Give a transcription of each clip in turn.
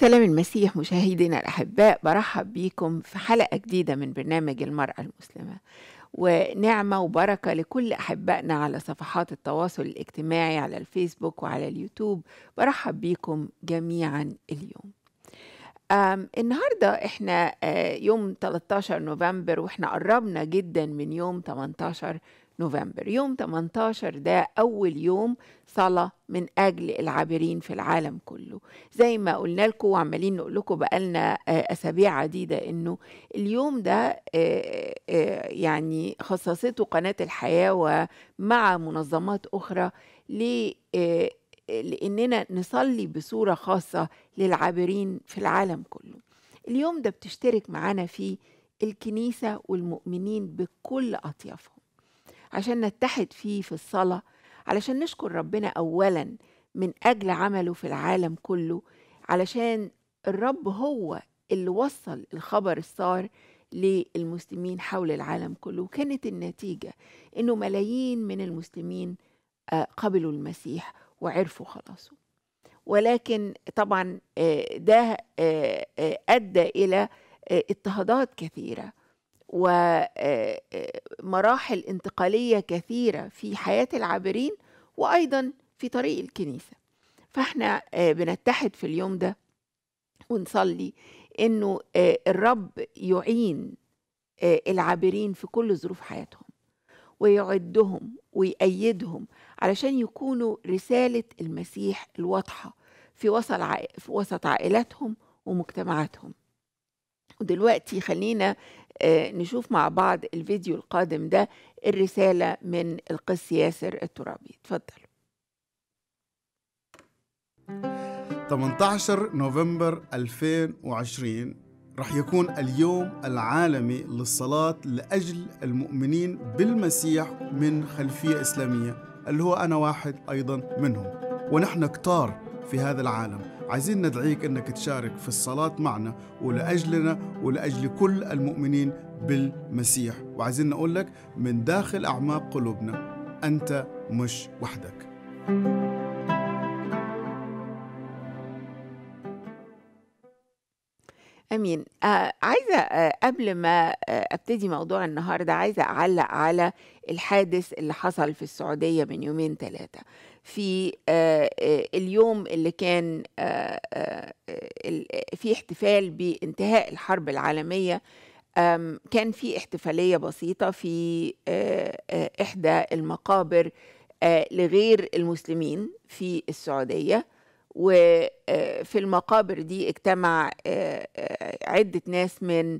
سلام المسيح مشاهدينا الأحباء برحب بيكم في حلقة جديدة من برنامج المرأة المسلمة ونعمة وبركة لكل أحبائنا على صفحات التواصل الاجتماعي على الفيسبوك وعلى اليوتيوب برحب بيكم جميعا اليوم النهاردة احنا آه، يوم 13 نوفمبر واحنا قربنا جدا من يوم 18 نوفمبر يوم 18 ده أول يوم صلاة من أجل العابرين في العالم كله زي ما قلنا لكم وعمالين نقول لكم بقالنا آه، أسابيع عديدة إنه اليوم ده آه، آه، يعني خصصته قناة الحياة ومع منظمات أخرى ل لإننا نصلي بصورة خاصة للعابرين في العالم كله اليوم ده بتشترك معانا فيه الكنيسة والمؤمنين بكل أطيافهم عشان نتحد فيه في الصلاة علشان نشكر ربنا أولا من أجل عمله في العالم كله علشان الرب هو اللي وصل الخبر السار للمسلمين حول العالم كله وكانت النتيجة إنه ملايين من المسلمين آه، قبلوا المسيح وعرفوا خلاصه ولكن طبعا آه، ده آه، أدى إلى اضطهادات كثيرة ومراحل آه، آه، انتقالية كثيرة في حياة العابرين وأيضا في طريق الكنيسة فاحنا آه، بنتحد في اليوم ده ونصلي انه الرب يعين العابرين في كل ظروف حياتهم ويعدهم ويأيدهم علشان يكونوا رسالة المسيح الواضحة في وسط في وسط عائلاتهم ومجتمعاتهم ودلوقتي خلينا آه، نشوف مع بعض الفيديو القادم ده الرسالة من القس ياسر الترابي اتفضل 18 نوفمبر 2020 رح يكون اليوم العالمي للصلاة لأجل المؤمنين بالمسيح من خلفية إسلامية اللي هو أنا واحد أيضا منهم ونحن كتار في هذا العالم عايزين ندعيك أنك تشارك في الصلاة معنا ولأجلنا ولأجل كل المؤمنين بالمسيح وعايزين نقول لك من داخل أعماق قلوبنا أنت مش وحدك امين آه عايزه آه قبل ما آه ابتدي موضوع النهارده عايزه اعلق على الحادث اللي حصل في السعوديه من يومين ثلاثه في آه، آه، اليوم اللي كان آه، في احتفال بانتهاء الحرب العالمية كان في احتفالية بسيطة في إحدى المقابر لغير المسلمين في السعودية وفي المقابر دي اجتمع عدة ناس من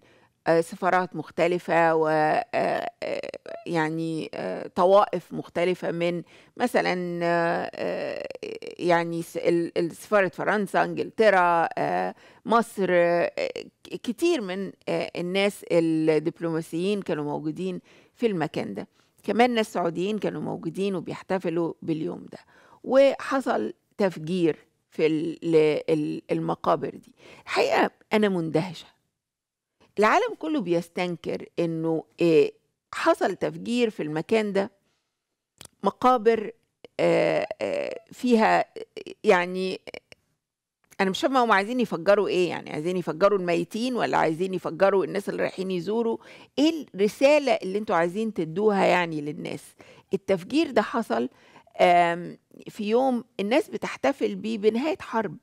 سفارات مختلفة و آه، آه، يعني آه، طوائف مختلفة من مثلا يعني سفارة فرنسا انجلترا مصر كتير من الناس الدبلوماسيين كانوا موجودين في المكان ده كمان ناس سعوديين كانوا موجودين وبيحتفلوا باليوم ده وحصل تفجير في المقابر دي الحقيقة أنا مندهشة العالم كله بيستنكر انه آه، حصل تفجير في المكان ده مقابر آه، آه، فيها يعني انا مش فاهمه هم عايزين يفجروا ايه يعني عايزين يفجروا الميتين ولا عايزين يفجروا الناس اللي رايحين يزوروا ايه الرساله اللي انتوا عايزين تدوها يعني للناس التفجير ده حصل في يوم الناس بتحتفل بيه بنهايه حرب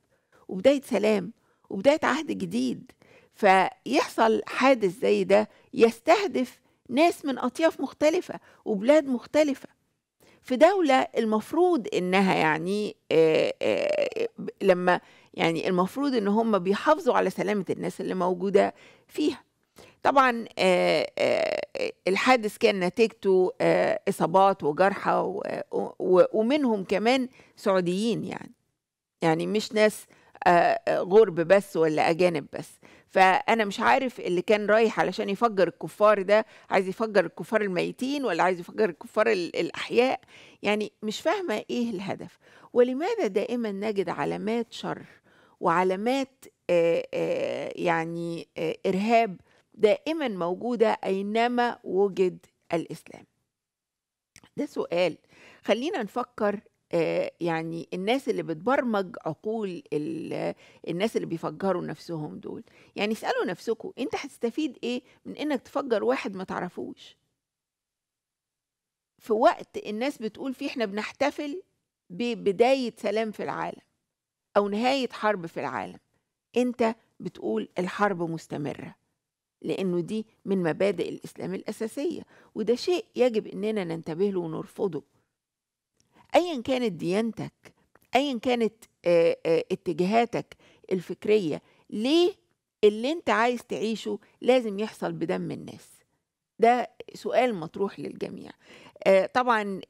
وبدايه سلام وبدايه عهد جديد فيحصل حادث زي ده يستهدف ناس من أطياف مختلفة وبلاد مختلفة في دولة المفروض إنها يعني آه، آه، لما يعني المفروض إن هم بيحافظوا على سلامة الناس اللي موجودة فيها طبعا آه، الحادث كان نتيجته إصابات وجرحى ومنهم كمان سعوديين يعني يعني مش ناس غرب بس ولا أجانب بس فانا مش عارف اللي كان رايح علشان يفجر الكفار ده عايز يفجر الكفار الميتين ولا عايز يفجر الكفار الاحياء يعني مش فاهمه ايه الهدف ولماذا دائما نجد علامات شر وعلامات يعني ارهاب دائما موجوده اينما وجد الاسلام ده سؤال خلينا نفكر آه، يعني الناس اللي بتبرمج عقول الناس اللي بيفجروا نفسهم دول يعني اسألوا نفسكم انت هتستفيد ايه من انك تفجر واحد ما تعرفوش في وقت الناس بتقول فيه احنا بنحتفل ببداية سلام في العالم أو نهاية حرب في العالم أنت بتقول الحرب مستمرة لأنه دي من مبادئ الإسلام الأساسية وده شيء يجب أننا ننتبه له ونرفضه ايا كانت ديانتك ايا كانت اتجاهاتك الفكريه ليه اللي انت عايز تعيشه لازم يحصل بدم الناس ده سؤال مطروح للجميع طبعا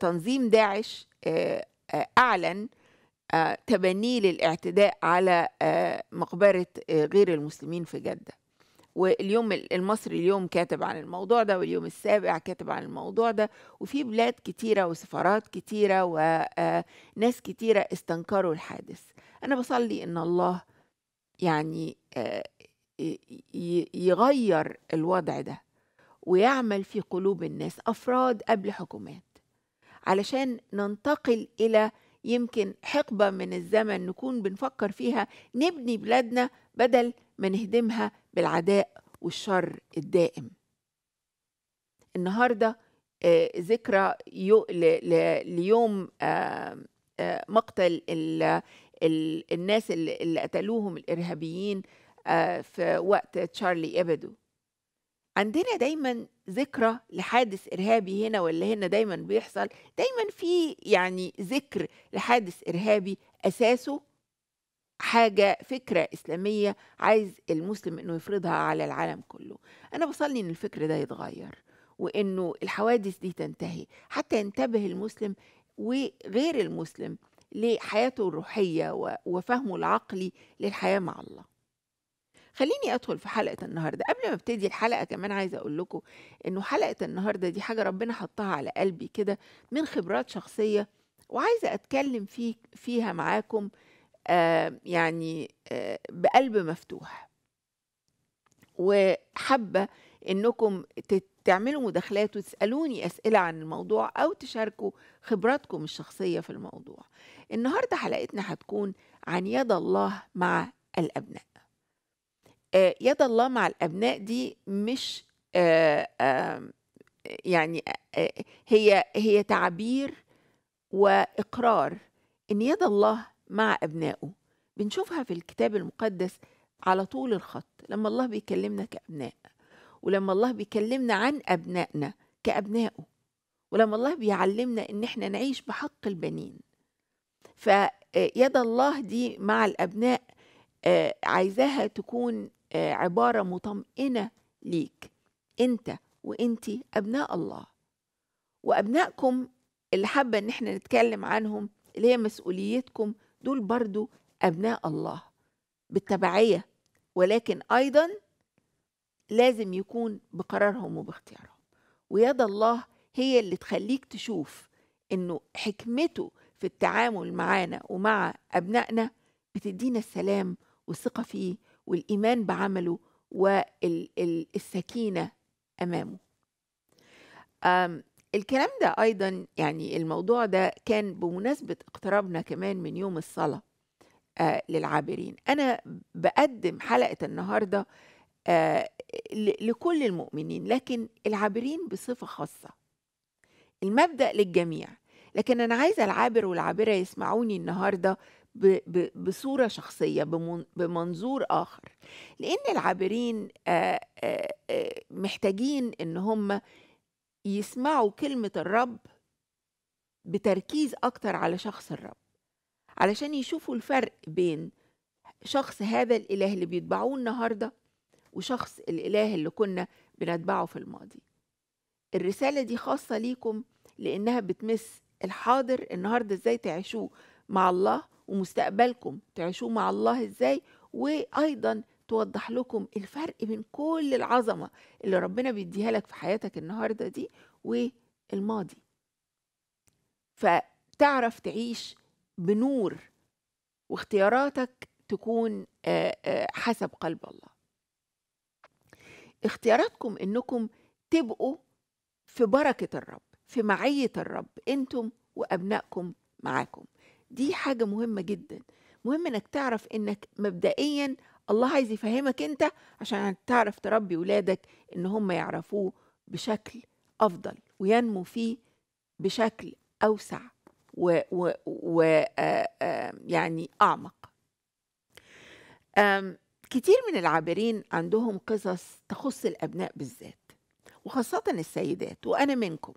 تنظيم داعش اعلن تبنيه للاعتداء على مقبره غير المسلمين في جده واليوم المصري اليوم كاتب عن الموضوع ده واليوم السابع كاتب عن الموضوع ده وفي بلاد كتيرة وسفارات كتيرة وناس آه، كتيرة استنكروا الحادث أنا بصلي إن الله يعني آه، يغير الوضع ده ويعمل في قلوب الناس أفراد قبل حكومات علشان ننتقل إلى يمكن حقبة من الزمن نكون بنفكر فيها نبني بلادنا بدل ما نهدمها بالعداء والشر الدائم النهارده آه، ذكرى ليوم آه، آه، مقتل الناس اللي قتلوهم الارهابيين في وقت تشارلي ابدو عندنا دايما ذكرى لحادث ارهابي هنا ولا هنا دايما بيحصل دايما في يعني ذكر لحادث ارهابي اساسه حاجة فكرة إسلامية عايز المسلم إنه يفرضها على العالم كله أنا بصلي إن الفكر ده يتغير وإنه الحوادث دي تنتهي حتى ينتبه المسلم وغير المسلم لحياته الروحية وفهمه العقلي للحياة مع الله خليني أدخل في حلقة النهاردة قبل ما ابتدي الحلقة كمان عايزة أقول لكم إنه حلقة النهاردة دي حاجة ربنا حطها على قلبي كده من خبرات شخصية وعايزة أتكلم فيه فيها معاكم آه، يعني آه، بقلب مفتوح وحابة انكم تعملوا مداخلات وتسألوني أسئلة عن الموضوع أو تشاركوا خبراتكم الشخصية في الموضوع النهاردة حلقتنا هتكون عن يد الله مع الأبناء آه، يد الله مع الأبناء دي مش يعني هي هي تعبير وإقرار إن يد الله مع أبنائه بنشوفها في الكتاب المقدس على طول الخط لما الله بيكلمنا كأبناء ولما الله بيكلمنا عن أبنائنا كأبنائه ولما الله بيعلمنا إن إحنا نعيش بحق البنين فيد آه، الله دي مع الأبناء آه، عايزاها تكون آه، عبارة مطمئنة ليك أنت وأنت أبناء الله وأبنائكم اللي حابة إن إحنا نتكلم عنهم اللي هي مسؤوليتكم دول برضو أبناء الله بالتبعية ولكن أيضا لازم يكون بقرارهم وباختيارهم ويد الله هي اللي تخليك تشوف إنه حكمته في التعامل معانا ومع أبنائنا بتدينا السلام والثقة فيه والإيمان بعمله والسكينة أمامه الكلام ده أيضا يعني الموضوع ده كان بمناسبة اقترابنا كمان من يوم الصلاة آه، للعابرين أنا بقدم حلقة النهاردة آه، لكل المؤمنين لكن العابرين بصفة خاصة المبدأ للجميع لكن أنا عايزة العابر والعابرة يسمعوني النهاردة بصورة شخصية بمنظور آخر لأن العابرين آه، محتاجين إن هم يسمعوا كلمة الرب بتركيز أكتر على شخص الرب علشان يشوفوا الفرق بين شخص هذا الإله اللي بيتبعوه النهاردة وشخص الإله اللي كنا بنتبعه في الماضي الرسالة دي خاصة ليكم لأنها بتمس الحاضر النهاردة إزاي تعيشوه مع الله ومستقبلكم تعيشوه مع الله إزاي وأيضا توضح لكم الفرق بين كل العظمة اللي ربنا بيديها لك في حياتك النهاردة دي والماضي فتعرف تعيش بنور واختياراتك تكون آه، آه، حسب قلب الله اختياراتكم انكم تبقوا في بركة الرب في معية الرب انتم وابنائكم معاكم دي حاجة مهمة جدا مهم انك تعرف انك مبدئيا الله عايز يفهمك انت عشان تعرف تربي ولادك ان هم يعرفوه بشكل افضل وينمو فيه بشكل اوسع و, و, و آآ آه، آآ آه، يعني اعمق كتير من العابرين عندهم قصص تخص الابناء بالذات وخاصه السيدات وانا منكم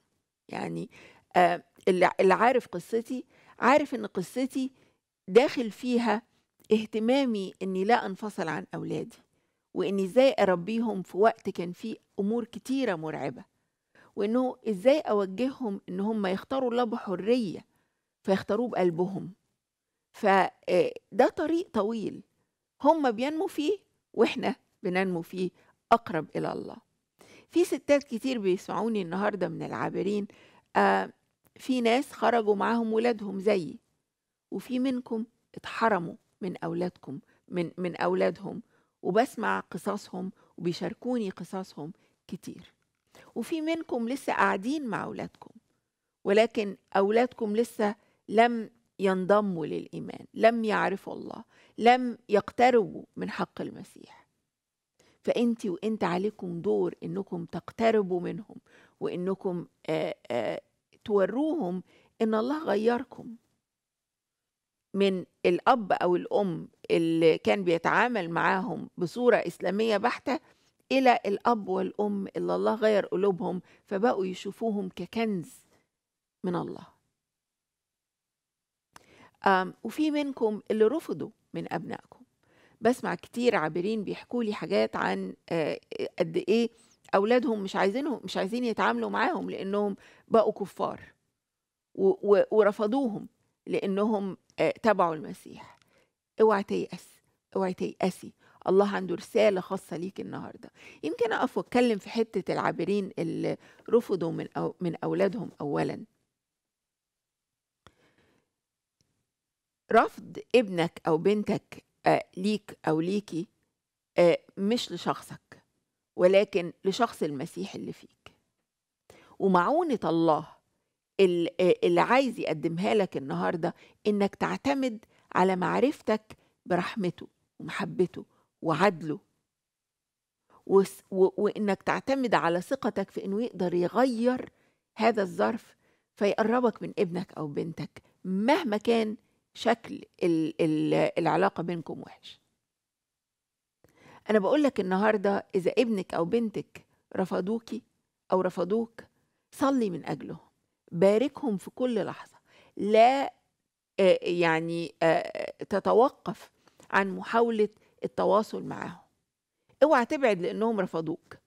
يعني آه، اللي عارف قصتي عارف ان قصتي داخل فيها اهتمامي اني لا انفصل عن اولادي واني ازاي اربيهم في وقت كان فيه امور كتيره مرعبه وانه ازاي اوجههم ان هم يختاروا الله بحريه فيختاروه بقلبهم فده آه، طريق طويل هم بينموا فيه واحنا بننمو فيه اقرب الى الله في ستات كتير بيسمعوني النهارده من العابرين آه في ناس خرجوا معاهم ولادهم زيي وفي منكم اتحرموا من أولادكم من من أولادهم وبسمع قصصهم وبيشاركوني قصصهم كتير وفي منكم لسه قاعدين مع أولادكم ولكن أولادكم لسه لم ينضموا للإيمان لم يعرفوا الله لم يقتربوا من حق المسيح فأنت وأنت عليكم دور أنكم تقتربوا منهم وأنكم آآ آآ توروهم أن الله غيركم من الأب أو الأم اللي كان بيتعامل معاهم بصورة إسلامية بحتة إلى الأب والأم اللي الله غير قلوبهم فبقوا يشوفوهم ككنز من الله وفي منكم اللي رفضوا من أبنائكم بسمع كتير عابرين بيحكوا لي حاجات عن آه، قد إيه أولادهم مش عايزينهم مش عايزين يتعاملوا معاهم لأنهم بقوا كفار ورفضوهم لأنهم آه، تبعوا المسيح اوعى تيأس اوعى تيأسي الله عنده رسالة خاصة ليك النهاردة يمكن أقف وأتكلم في حتة العابرين اللي رفضوا من, أو من أولادهم أولا رفض ابنك أو بنتك آه، ليك أو ليكي آه، مش لشخصك ولكن لشخص المسيح اللي فيك ومعونة الله اللي عايز يقدمها لك النهارده انك تعتمد على معرفتك برحمته ومحبته وعدله وانك تعتمد على ثقتك في انه يقدر يغير هذا الظرف فيقربك من ابنك او بنتك مهما كان شكل العلاقه بينكم وحش انا بقول لك النهارده اذا ابنك او بنتك رفضوكي او رفضوك صلي من اجله باركهم في كل لحظة لا يعني تتوقف عن محاولة التواصل معاهم اوعى تبعد لأنهم رفضوك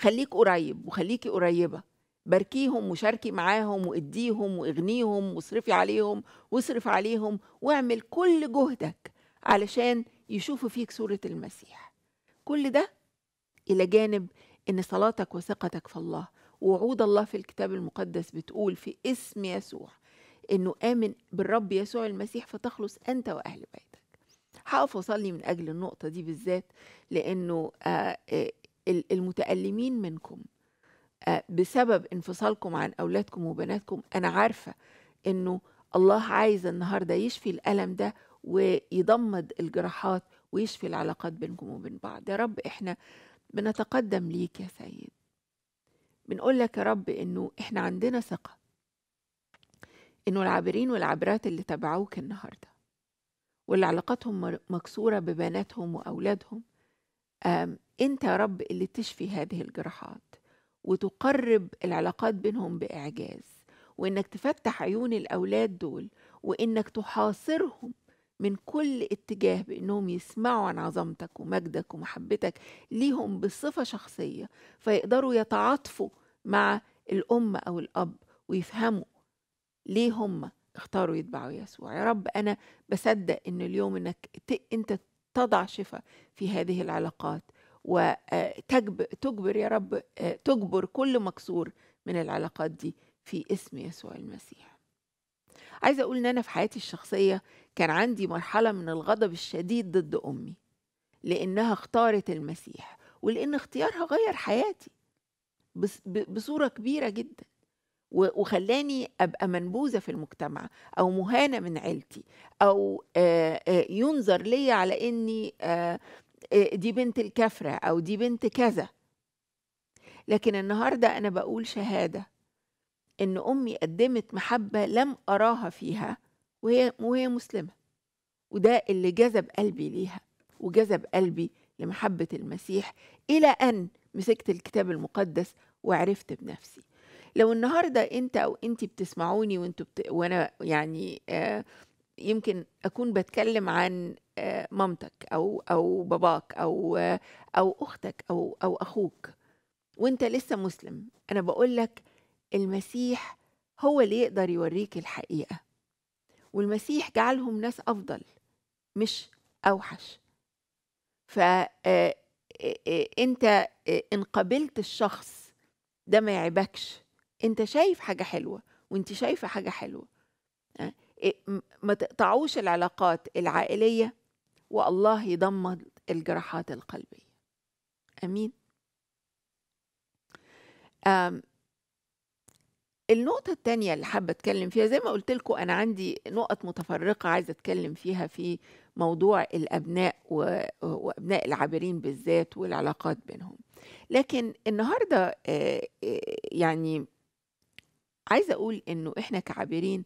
خليك قريب وخليكي قريبة باركيهم وشاركي معاهم واديهم واغنيهم واصرفي عليهم واصرف عليهم واعمل كل جهدك علشان يشوفوا فيك صورة المسيح كل ده إلى جانب إن صلاتك وثقتك في الله وعود الله في الكتاب المقدس بتقول في اسم يسوع انه امن بالرب يسوع المسيح فتخلص انت واهل بيتك هقف اصلي من اجل النقطه دي بالذات لانه آه، آه، المتالمين منكم آه، بسبب انفصالكم عن اولادكم وبناتكم انا عارفه انه الله عايز النهارده يشفي الالم ده ويضمد الجراحات ويشفي العلاقات بينكم وبين بعض يا رب احنا بنتقدم ليك يا سيد بنقول لك يا رب إنه إحنا عندنا ثقة إنه العابرين والعابرات اللي تبعوك النهاردة واللي علاقتهم مكسورة ببناتهم وأولادهم أنت يا رب اللي تشفي هذه الجراحات وتقرب العلاقات بينهم بإعجاز وإنك تفتح عيون الأولاد دول وإنك تحاصرهم من كل اتجاه بانهم يسمعوا عن عظمتك ومجدك ومحبتك ليهم بصفه شخصيه فيقدروا يتعاطفوا مع الام او الاب ويفهموا ليه هم اختاروا يتبعوا يسوع يا رب انا بصدق ان اليوم انك انت تضع شفاء في هذه العلاقات وتجبر آه، تجبر يا رب آه، تجبر كل مكسور من العلاقات دي في اسم يسوع المسيح عايزه اقول ان انا في حياتي الشخصيه كان عندي مرحله من الغضب الشديد ضد امي لانها اختارت المسيح ولان اختيارها غير حياتي بصوره كبيره جدا وخلاني ابقى منبوذه في المجتمع او مهانه من عيلتي او آه، آه، ينظر لي على اني آه، دي بنت الكفره او دي بنت كذا لكن النهارده انا بقول شهاده إن أمي قدمت محبة لم أراها فيها وهي وهي مسلمة وده اللي جذب قلبي ليها وجذب قلبي لمحبة المسيح إلى أن مسكت الكتاب المقدس وعرفت بنفسي لو النهارده انت او انت بتسمعوني وانتوا بت... وانا يعني آه يمكن اكون بتكلم عن آه مامتك او او باباك او آه او اختك او او اخوك وانت لسه مسلم انا بقول لك المسيح هو اللي يقدر يوريك الحقيقة والمسيح جعلهم ناس أفضل مش أوحش فأنت آه، آه، آه، إن قبلت الشخص ده ما يعيبكش أنت شايف حاجة حلوة وأنت شايفة حاجة حلوة إيه، ما تقطعوش العلاقات العائلية والله يضمن الجراحات القلبية أمين النقطة التانية اللي حابة أتكلم فيها زي ما قلت لكم أنا عندي نقط متفرقة عايزة أتكلم فيها في موضوع الأبناء و... وأبناء العابرين بالذات والعلاقات بينهم لكن النهاردة آه، آه، يعني عايزة أقول إنه إحنا كعابرين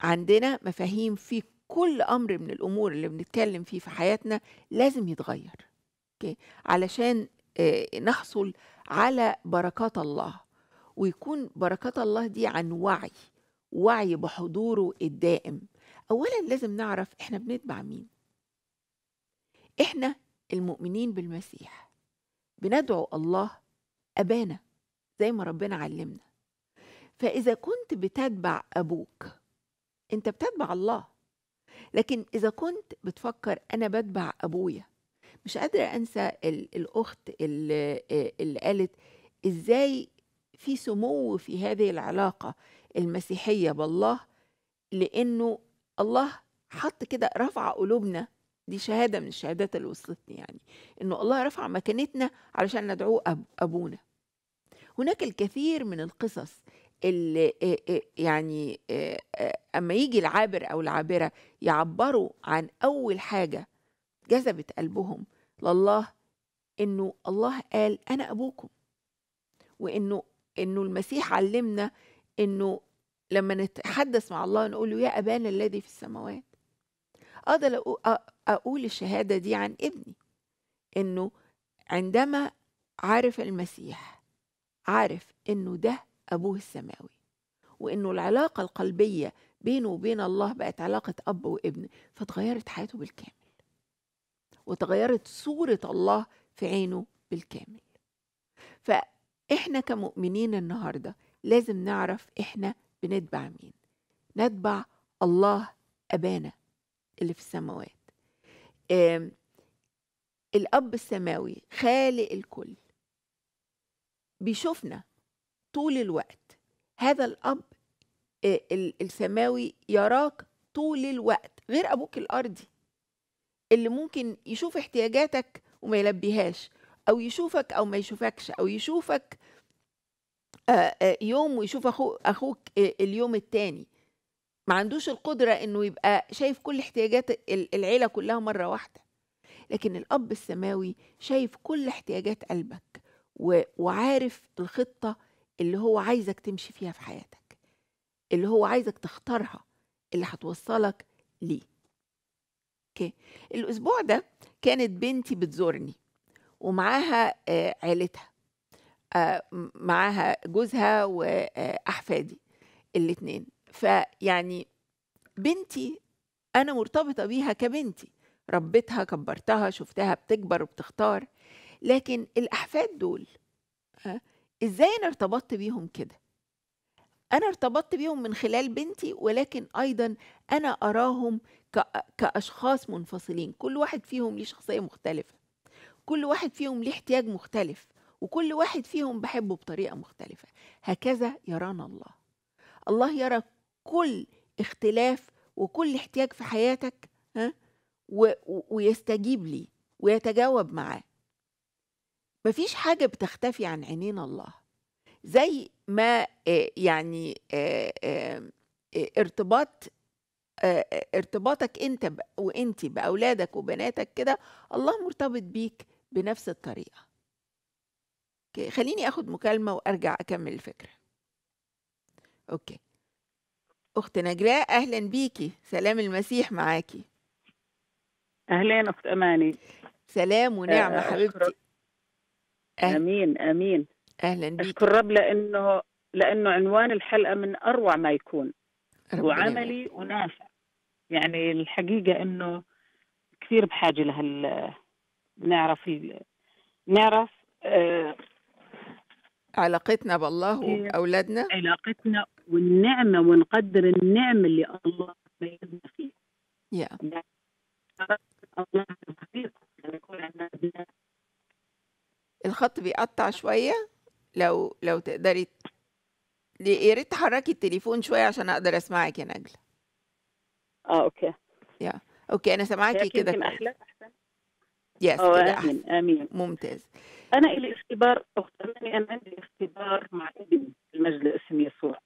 عندنا مفاهيم في كل أمر من الأمور اللي بنتكلم فيه في حياتنا لازم يتغير أوكي علشان آه، نحصل على بركات الله ويكون بركات الله دي عن وعي وعي بحضوره الدائم اولا لازم نعرف احنا بنتبع مين احنا المؤمنين بالمسيح بندعو الله ابانا زي ما ربنا علمنا فاذا كنت بتتبع ابوك انت بتتبع الله لكن اذا كنت بتفكر انا بتبع ابويا مش قادره انسى الاخت اللي قالت ازاي في سمو في هذه العلاقة المسيحية بالله لأنه الله حط كده رفع قلوبنا دي شهادة من الشهادات اللي وصلتني يعني إنه الله رفع مكانتنا علشان ندعوه أب أبونا هناك الكثير من القصص اللي يعني أما يجي العابر أو العابرة يعبروا عن أول حاجة جذبت قلبهم لله إنه الله قال أنا أبوكم وإنه انه المسيح علمنا انه لما نتحدث مع الله نقول له يا ابانا الذي في السماوات اقدر اقول الشهاده دي عن ابني انه عندما عارف المسيح عارف انه ده ابوه السماوي وانه العلاقه القلبيه بينه وبين الله بقت علاقه اب وابن فتغيرت حياته بالكامل وتغيرت صوره الله في عينه بالكامل ف احنا كمؤمنين النهارده لازم نعرف احنا بنتبع مين نتبع الله ابانا اللي في السماوات الاب السماوي خالق الكل بيشوفنا طول الوقت هذا الاب السماوي يراك طول الوقت غير ابوك الارضي اللي ممكن يشوف احتياجاتك وما يلبيهاش او يشوفك او ما يشوفكش او يشوفك آه، آه، يوم ويشوف أخو اخوك آه، اليوم التاني ما عندوش القدرة انه يبقى شايف كل احتياجات العيلة كلها مرة واحدة لكن الاب السماوي شايف كل احتياجات قلبك وعارف الخطة اللي هو عايزك تمشي فيها في حياتك اللي هو عايزك تختارها اللي هتوصلك ليه اوكي الاسبوع ده كانت بنتي بتزورني ومعاها آه، عيلتها آه، معاها جوزها واحفادي آه، الاتنين فيعني بنتي انا مرتبطه بيها كبنتي ربيتها كبرتها شفتها بتكبر وبتختار لكن الاحفاد دول ازاي انا ارتبطت بيهم كده انا ارتبطت بيهم من خلال بنتي ولكن ايضا انا اراهم كاشخاص منفصلين كل واحد فيهم ليه شخصيه مختلفه كل واحد فيهم ليه احتياج مختلف وكل واحد فيهم بحبه بطريقة مختلفة هكذا يرانا الله الله يرى كل اختلاف وكل احتياج في حياتك ها ويستجيب لي ويتجاوب معاه مفيش حاجة بتختفي عن عينين الله زي ما آه، يعني آه، آه، ارتباط ارتباطك انت وانت باولادك وبناتك كده الله مرتبط بيك بنفس الطريقه خليني اخد مكالمه وارجع اكمل الفكره اوكي اخت نجلاء اهلا بيكي سلام المسيح معاكي اهلا اخت اماني سلام ونعمه آه، حبيبتي أه. امين امين اهلا بيكي اشكر رب لانه لانه عنوان الحلقه من اروع ما يكون وعملي ونافع يعني الحقيقه انه كثير بحاجه لهال نعرف نعرف آه علاقتنا بالله وأولادنا علاقتنا والنعمة ونقدر النعمة اللي الله بيدنا فيها يا يعني الله الخط بيقطع شوية لو لو تقدري يا ريت تحركي التليفون شوية عشان أقدر أسمعك يا نجلة اه أوكي يا أوكي أنا سامعاكي كده يس امين امين ممتاز انا الي اختبار او انا عندي اختبار مع ابني في اسم يسوع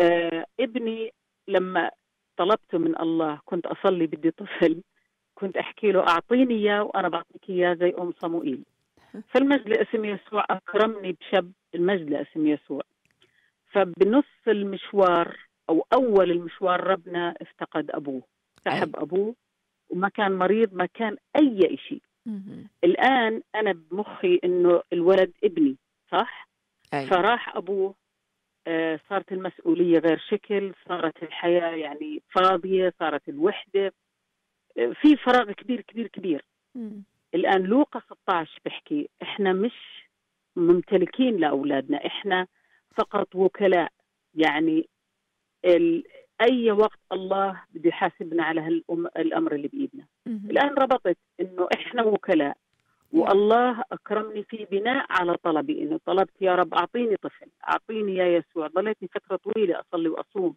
آه ابني لما طلبته من الله كنت اصلي بدي طفل كنت احكي له اعطيني اياه وانا بعطيك اياه زي ام صموئيل فالمجد اسم يسوع اكرمني بشاب المجلس اسم يسوع فبنص المشوار او اول المشوار ربنا افتقد ابوه سحب ابوه وما كان مريض ما كان اي شيء الان انا بمخي انه الولد ابني صح أي. فراح ابوه آه صارت المسؤوليه غير شكل صارت الحياه يعني فاضيه صارت الوحده آه في فراغ كبير كبير كبير مم. الان لوقا 16 بحكي احنا مش ممتلكين لاولادنا احنا فقط وكلاء يعني اي وقت الله بده يحاسبنا على هالامر اللي بايدنا الان ربطت انه احنا وكلاء والله اكرمني فيه بناء على طلبي انه طلبت يا رب اعطيني طفل اعطيني يا يسوع ضليتني فتره طويله اصلي واصوم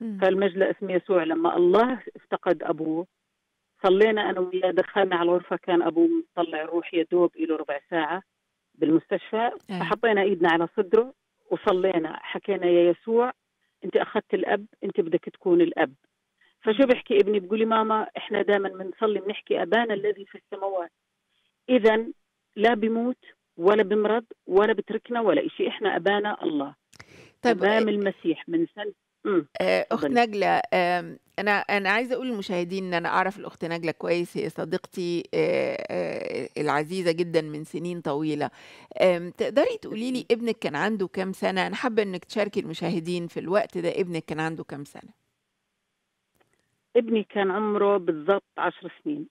فالمجلس اسم يسوع لما الله افتقد ابوه صلينا انا وياه دخلنا على الغرفه كان ابوه مطلع روح يا دوب له ربع ساعه بالمستشفى فحطينا ايدنا على صدره وصلينا حكينا يا يسوع انت اخذت الاب انت بدك تكون الاب فشو بحكي ابني بقول لي ماما احنا دائما بنصلي بنحكي ابانا الذي في السماوات اذا لا بموت ولا بمرض ولا بتركنا ولا شيء احنا ابانا الله طيب امام إيه؟ المسيح من سنه امم، آه، اخت نجلة انا انا عايزه اقول للمشاهدين ان انا اعرف الاخت نجلة كويس هي صديقتي آه، آه، العزيزه جدا من سنين طويله تقدري تقولي لي ابنك كان عنده كام سنه انا حابه انك تشاركي المشاهدين في الوقت ده ابنك كان عنده كام سنه ابني كان عمره بالضبط عشر سنين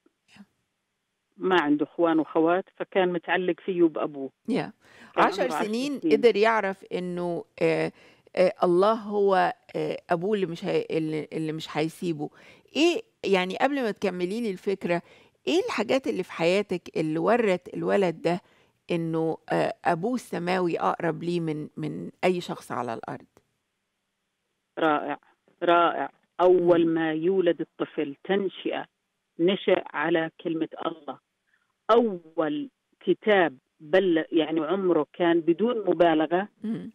ما عنده اخوان واخوات فكان متعلق فيه بابوه yeah. عشر سنين, سنين قدر يعرف انه آه آه، الله هو آه، ابوه اللي مش هي... اللي مش هيسيبه ايه يعني قبل ما تكملي لي الفكره ايه الحاجات اللي في حياتك اللي ورت الولد ده انه آه، ابوه السماوي اقرب ليه من من اي شخص على الارض رائع رائع اول ما يولد الطفل تنشئه نشأ على كلمة الله أول كتاب بل يعني عمره كان بدون مبالغه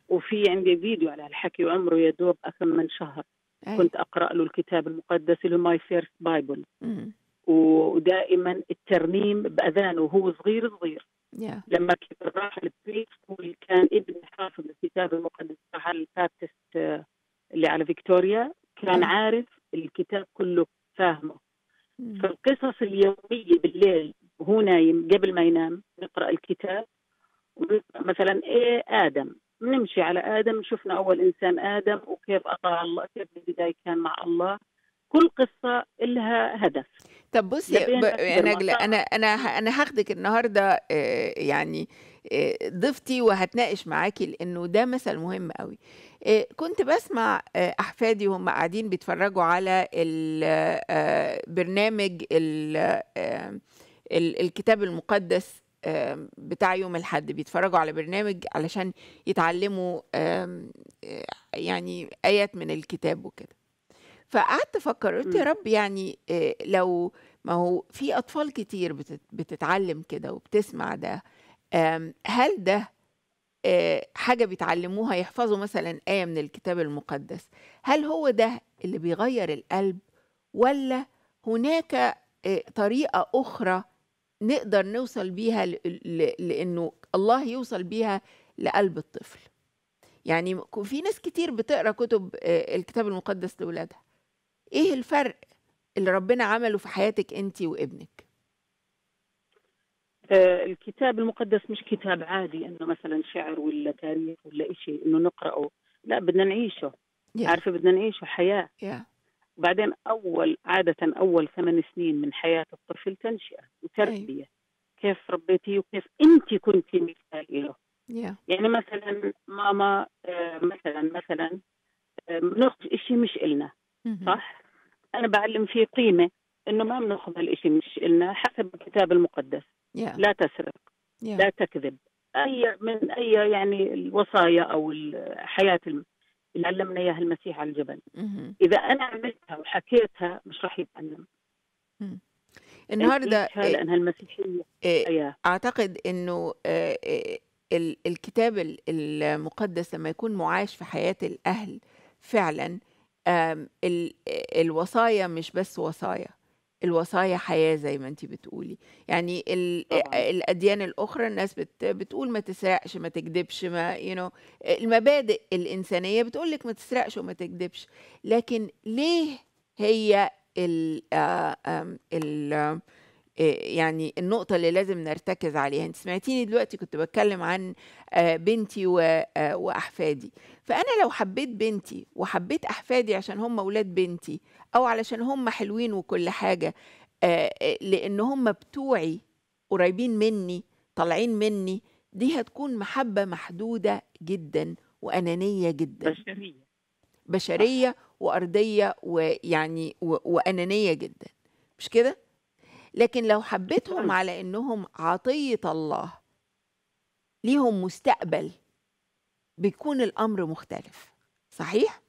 وفي عندي فيديو على الحكي وعمره يا دوب اكم من شهر أي. كنت اقرا له الكتاب المقدس اللي هو ماي فيرست بايبل ودائما الترنيم باذانه وهو صغير صغير yeah. لما كبر راح البري سكول كان ابن حافظ الكتاب المقدس راح على البابتست آه، اللي على فيكتوريا كان أي. عارف الكتاب كله فاهمه فالقصص اليوميه بالليل هو نايم قبل ما ينام نقرا الكتاب مثلا ايه ادم نمشي على ادم شفنا اول انسان ادم وكيف اطاع الله كيف البدايه كان مع الله كل قصه لها هدف طب بصي يا نجلة أنا أنا أنا هاخدك النهاردة آه، يعني آه، ضيفتي وهتناقش معاكي لأنه ده مثل مهم قوي آه، كنت بسمع أحفادي وهم قاعدين بيتفرجوا على البرنامج الكتاب المقدس بتاع يوم الحد بيتفرجوا على برنامج علشان يتعلموا يعني آيات من الكتاب وكده فقعدت أفكر قلت يا رب يعني لو ما هو في أطفال كتير بتتعلم كده وبتسمع ده هل ده حاجة بيتعلموها يحفظوا مثلا آية من الكتاب المقدس هل هو ده اللي بيغير القلب ولا هناك طريقة أخرى نقدر نوصل بيها لانه الله يوصل بيها لقلب الطفل يعني في ناس كتير بتقرا كتب آه، الكتاب المقدس لاولادها ايه الفرق اللي ربنا عمله في حياتك انت وابنك آه، الكتاب المقدس مش كتاب عادي انه مثلا شعر ولا تاريخ ولا شيء انه نقراه لا بدنا نعيشه yeah. عارفه بدنا نعيشه حياه yeah. وبعدين أول عادة أول ثمان سنين من حياة الطفل تنشئة وتربية أيوة. كيف ربيتيه وكيف أنت كنت مثال له yeah. يعني مثلا ماما آه، مثلا مثلا بناخذ آه، شيء مش إلنا صح؟ أنا بعلم فيه قيمة إنه ما بناخذ هالشيء مش إلنا حسب الكتاب المقدس yeah. لا تسرق yeah. لا تكذب أي من أي يعني الوصايا أو الحياه اللي علمنا اياها المسيح على الجبل اذا انا عملتها وحكيتها مش راح يتعلم النهارده إيه، لانها المسيحيه إيه، اعتقد انه آه، آه، الكتاب المقدس لما يكون معاش في حياه الاهل فعلا آه، الوصايا مش بس وصايا الوصايا حياة زي ما انت بتقولي يعني ال... الأديان الأخرى الناس بت... بتقول ما تسرقش ما تكذبش ما you know المبادئ الإنسانية بتقول لك ما تسرقش وما تكذبش لكن ليه هي ال... ال... يعني النقطة اللي لازم نرتكز عليها انت سمعتيني دلوقتي كنت بتكلم عن بنتي و- وأحفادي فأنا لو حبيت بنتي وحبيت أحفادي عشان هم أولاد بنتي او علشان هم حلوين وكل حاجه آه، آه، لان هم بتوعي قريبين مني طالعين مني دي هتكون محبه محدوده جدا وانانيه جدا بشريه بشريه وارضيه ويعني وانانيه جدا مش كده لكن لو حبيتهم على انهم عطيه الله ليهم مستقبل بيكون الامر مختلف صحيح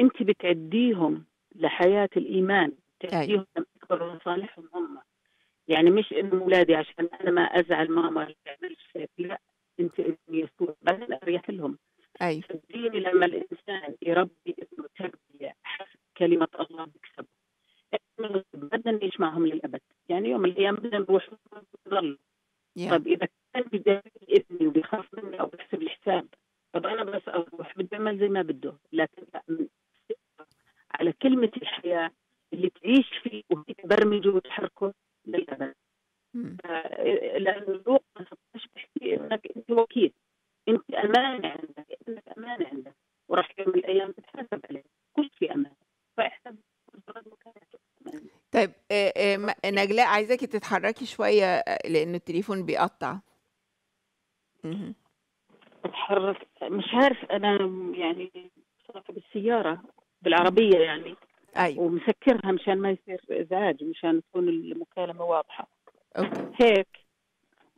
انت بتعديهم لحياه الايمان بتعديهم لما يكبروا لصالحهم هم يعني مش انه اولادي عشان انا ما ازعل ماما ما تعملش لا انت ابن يسوع بعدين اريح لهم اي فالدين لما الانسان يربي ابنه تربيه حسب كلمه الله بيكسبه بدنا نعيش معهم للابد يعني يوم من الايام بدنا نروح نضل yeah. طب اذا كان بدي ابني وبيخاف مني او بحسب الحساب طب انا بس اروح بدي اعمل زي ما بده نجلاء عايزاكي تتحركي شوية آه، لأن التليفون بيقطع اها. اتحرك مش عارف انا يعني صراحه بالسياره بالعربيه يعني ايوه ومسكرها مشان ما يصير ازعاج مشان تكون المكالمه واضحه اوكي هيك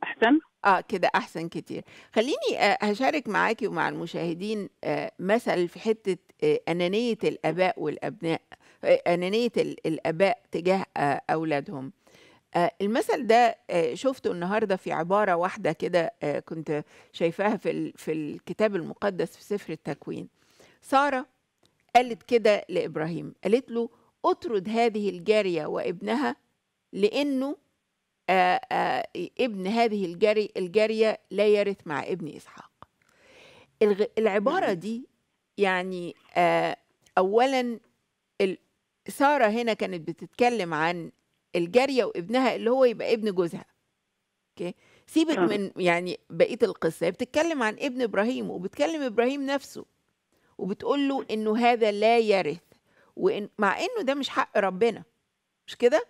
احسن اه كده احسن كتير خليني آه، هشارك معاكي ومع المشاهدين آه، مثل في حته انانيه الاباء والابناء آه آه، أنانية الآباء تجاه آه، أولادهم آه، المثل ده شفته النهاردة في عبارة واحدة كده كنت شايفاها في, في الكتاب المقدس في سفر التكوين سارة قالت كده لإبراهيم قالت له أطرد هذه الجارية وابنها لأنه آآ آآ ابن هذه الجاري الجارية لا يرث مع ابن إسحاق العبارة دي يعني أولا سارة هنا كانت بتتكلم عن الجارية وابنها اللي هو يبقى ابن جوزها اوكي سيبك آه. من يعني بقية القصة هي بتتكلم عن ابن إبراهيم وبتكلم إبراهيم نفسه وبتقول له إنه هذا لا يرث وإن مع إنه ده مش حق ربنا مش كده؟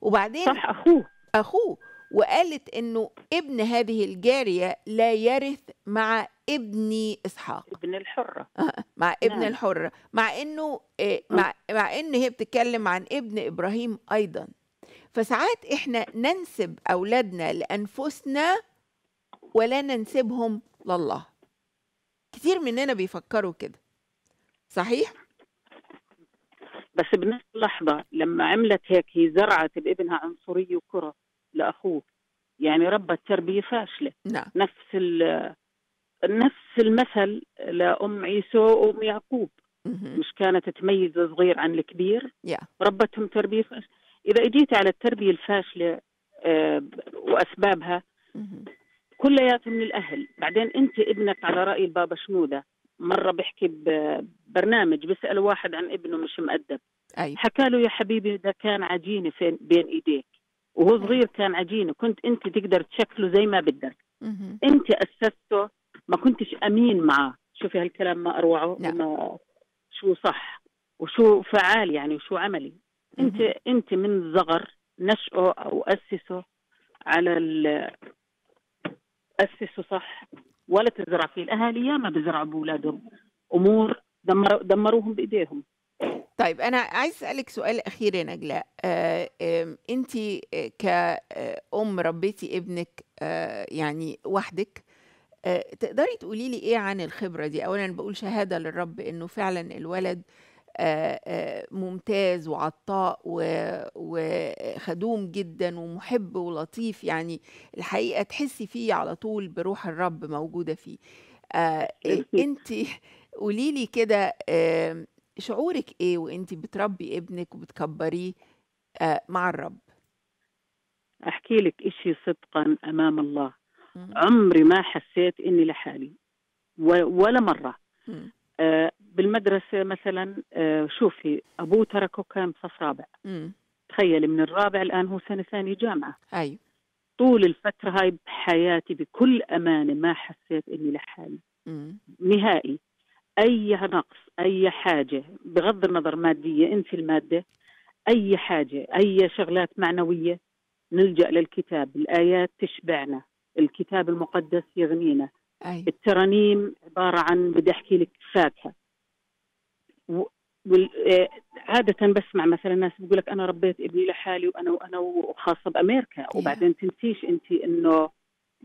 وبعدين صح أخوه أخوه وقالت إنه ابن هذه الجارية لا يرث مع ابني اسحاق ابن الحره آه مع ابن نعم. الحره مع انه آه مع مع ان هي بتتكلم عن ابن ابراهيم ايضا فساعات احنا ننسب اولادنا لانفسنا ولا ننسبهم لله كتير مننا بيفكروا كده صحيح بس بنفس اللحظه لما عملت هيك هي زرعت بابنها عنصريه وكره لاخوه يعني ربت تربيه فاشله نعم. نفس نفس المثل لأم عيسو وأم يعقوب مش كانت تميز الصغير عن الكبير yeah. ربتهم تربية فاشلة إذا أجيت على التربية الفاشلة آه، وأسبابها كلياتها من الأهل بعدين أنت ابنك على رأي البابا شنودة مرة بحكي ببرنامج بسأل واحد عن ابنه مش مؤدب أيوة. حكى له يا حبيبي ده كان عجينة بين إيديك وهو صغير كان عجينة كنت أنت تقدر تشكله زي ما بدك أنت أسسته ما كنتش امين معه شوفي هالكلام ما اروعه نعم. ما شو صح وشو فعال يعني وشو عملي انت انت من الصغر نشئه او اسسه على ال اسسه صح ولا تزرع فيه الاهالي ياما بزرعوا باولادهم امور دمروا دمروهم بايديهم طيب انا عايز اسالك سؤال اخير يا نجلاء آه، انت آه، كأم ربيتي ابنك آه، يعني وحدك آه، تقدري تقولي لي إيه عن الخبرة دي؟ أولًا بقول شهادة للرب إنه فعلًا الولد آه، آه، ممتاز وعطاء و وخدوم جدًا ومُحِب ولطيف، يعني الحقيقة تحسّي فيه على طول بروح الرب موجودة فيه. أنتِ قولي لي كده شعورِك إيه وأنتِ بتربّي ابنِك وبتكبّريه مع الرب؟ أحكي لِك إشي صدقًا أمام الله. عمري ما حسيت اني لحالي ولا مره آه بالمدرسه مثلا آه شوفي ابوه تركه كان صف رابع تخيلي من الرابع الان هو سنه ثانيه جامعه ايوه طول الفتره هاي بحياتي بكل امانه ما حسيت اني لحالي نهائي اي نقص اي حاجه بغض النظر ماديه انسي الماده اي حاجه اي شغلات معنويه نلجا للكتاب الايات تشبعنا الكتاب المقدس يغنينا أي. الترانيم عبارة عن بدي أحكي لك فاكهة و... إيه، عادة بسمع مثلا ناس بيقول لك أنا ربيت ابني لحالي وأنا وأنا وخاصة بأمريكا yeah. وبعدين تنسيش أنت إنه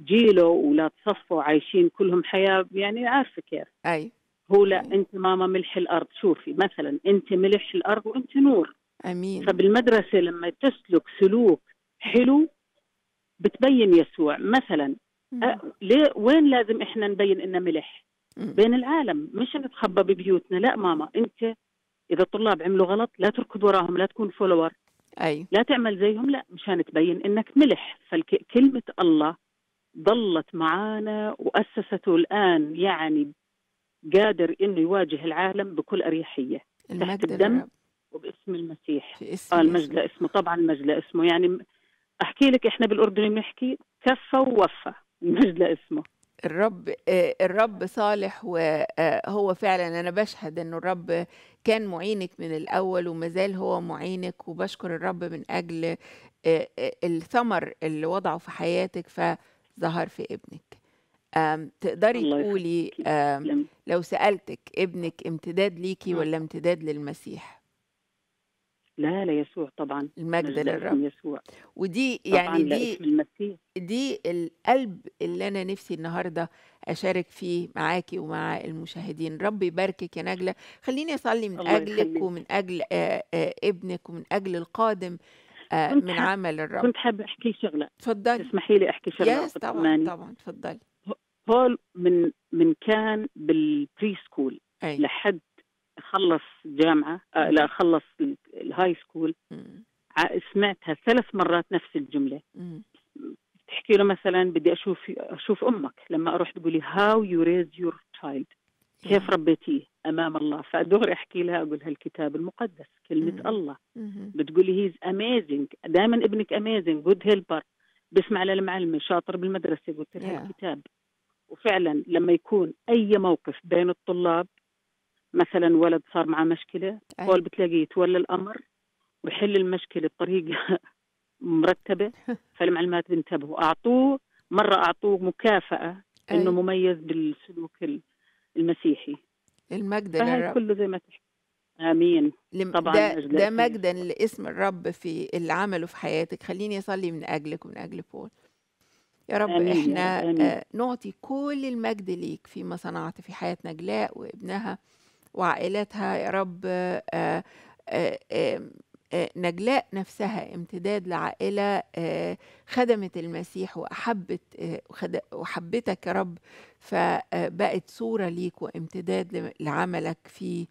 جيله ولا تصفوا عايشين كلهم حياة يعني عارفة كيف أي هو لا أي. أنت ماما ملح الأرض شوفي مثلا أنت ملح الأرض وأنت نور أمين فبالمدرسة لما تسلك سلوك حلو بتبين يسوع مثلا أه، ليه وين لازم احنا نبين انه ملح بين العالم مش نتخبى ببيوتنا لا ماما انت اذا الطلاب عملوا غلط لا تركض وراهم لا تكون فولور اي لا تعمل زيهم لا مشان تبين انك ملح فكلمه الله ظلت معانا واسسته الان يعني قادر انه يواجه العالم بكل اريحيه تحت الدم وباسم المسيح في اسم آه المجد اسمه طبعا المجد اسمه يعني احكي لك احنا بالاردن بنحكي كفى ووفى المجد لاسمه الرب آه، الرب صالح وهو آه، فعلا انا بشهد انه الرب كان معينك من الاول ومازال هو معينك وبشكر الرب من اجل آه، الثمر اللي وضعه في حياتك فظهر في ابنك تقدري تقولي لو سالتك ابنك امتداد ليكي ولا امتداد للمسيح لا لا يسوع طبعا المجد للرب يسوع ودي يعني دي المسيح. دي القلب اللي انا نفسي النهارده اشارك فيه معاكي ومع المشاهدين رب يباركك يا نجله خليني اصلي من اجلك ومن اجل آآ آه، آآ آه، ابنك ومن اجل القادم آه، من عمل الرب كنت حابه احكي شغله تفضلي تسمحي لي احكي شغله يس طبعا ماني. طبعا تفضلي هول من من كان بالبري سكول أي. لحد خلص جامعه آه، لا خلص الهاي سكول سمعتها ثلاث مرات نفس الجمله تحكي له مثلا بدي اشوف اشوف امك لما اروح تقولي هاو يو ريز يور تشايلد كيف ربيتيه امام الله فدغري احكي لها اقول لها الكتاب المقدس كلمه الله بتقولي هيز اميزنج دائما ابنك اميزنج جود هيلبر بسمع للمعلمه شاطر بالمدرسه قلت لها الكتاب وفعلا لما يكون اي موقف بين الطلاب مثلا ولد صار معاه مشكله هو بتلاقيه يتولى الامر ويحل المشكله بطريقه مرتبه فالمعلمات بينتبهوا اعطوه مره اعطوه مكافاه انه مميز بالسلوك المسيحي المجد للرب كله زي ما تحكي امين لم... طبعا ده, ده مجدا لاسم الرب في اللي عمله في حياتك خليني اصلي من اجلك ومن اجل بول يا رب أمين احنا آمين. آه، نعطي كل المجد ليك فيما صنعت في حياه نجلاء وابنها وعائلتها يا رب آه، آه، آه، نجلاء نفسها امتداد لعائلة خدمت المسيح وأحبت وحبتك يا رب فبقت صورة ليك وامتداد لعملك في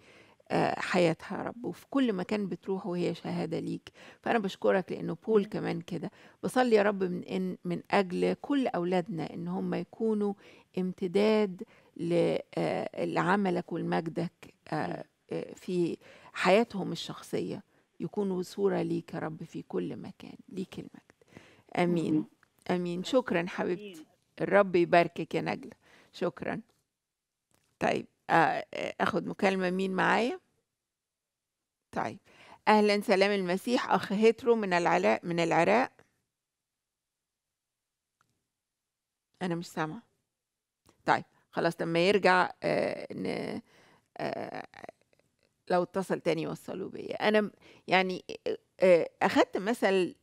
حياتها يا رب وفي كل مكان بتروح وهي شهادة ليك فأنا بشكرك لأنه بول كمان كده بصلي يا رب من, إن من أجل كل أولادنا إن هم يكونوا امتداد آه، لعملك ولمجدك آه، آه، في حياتهم الشخصية يكونوا صورة ليك يا رب في كل مكان ليك المجد أمين أمين شكرا حبيبتي الرب يباركك يا نجلة شكرا طيب أخد مكالمة مين معايا طيب أهلا سلام المسيح أخ هترو من العراق من العراق أنا مش سامعة خلاص لما يرجع آه، ان آه، لو اتصل تاني وصلوا بيا انا يعني آه، اخدت مثل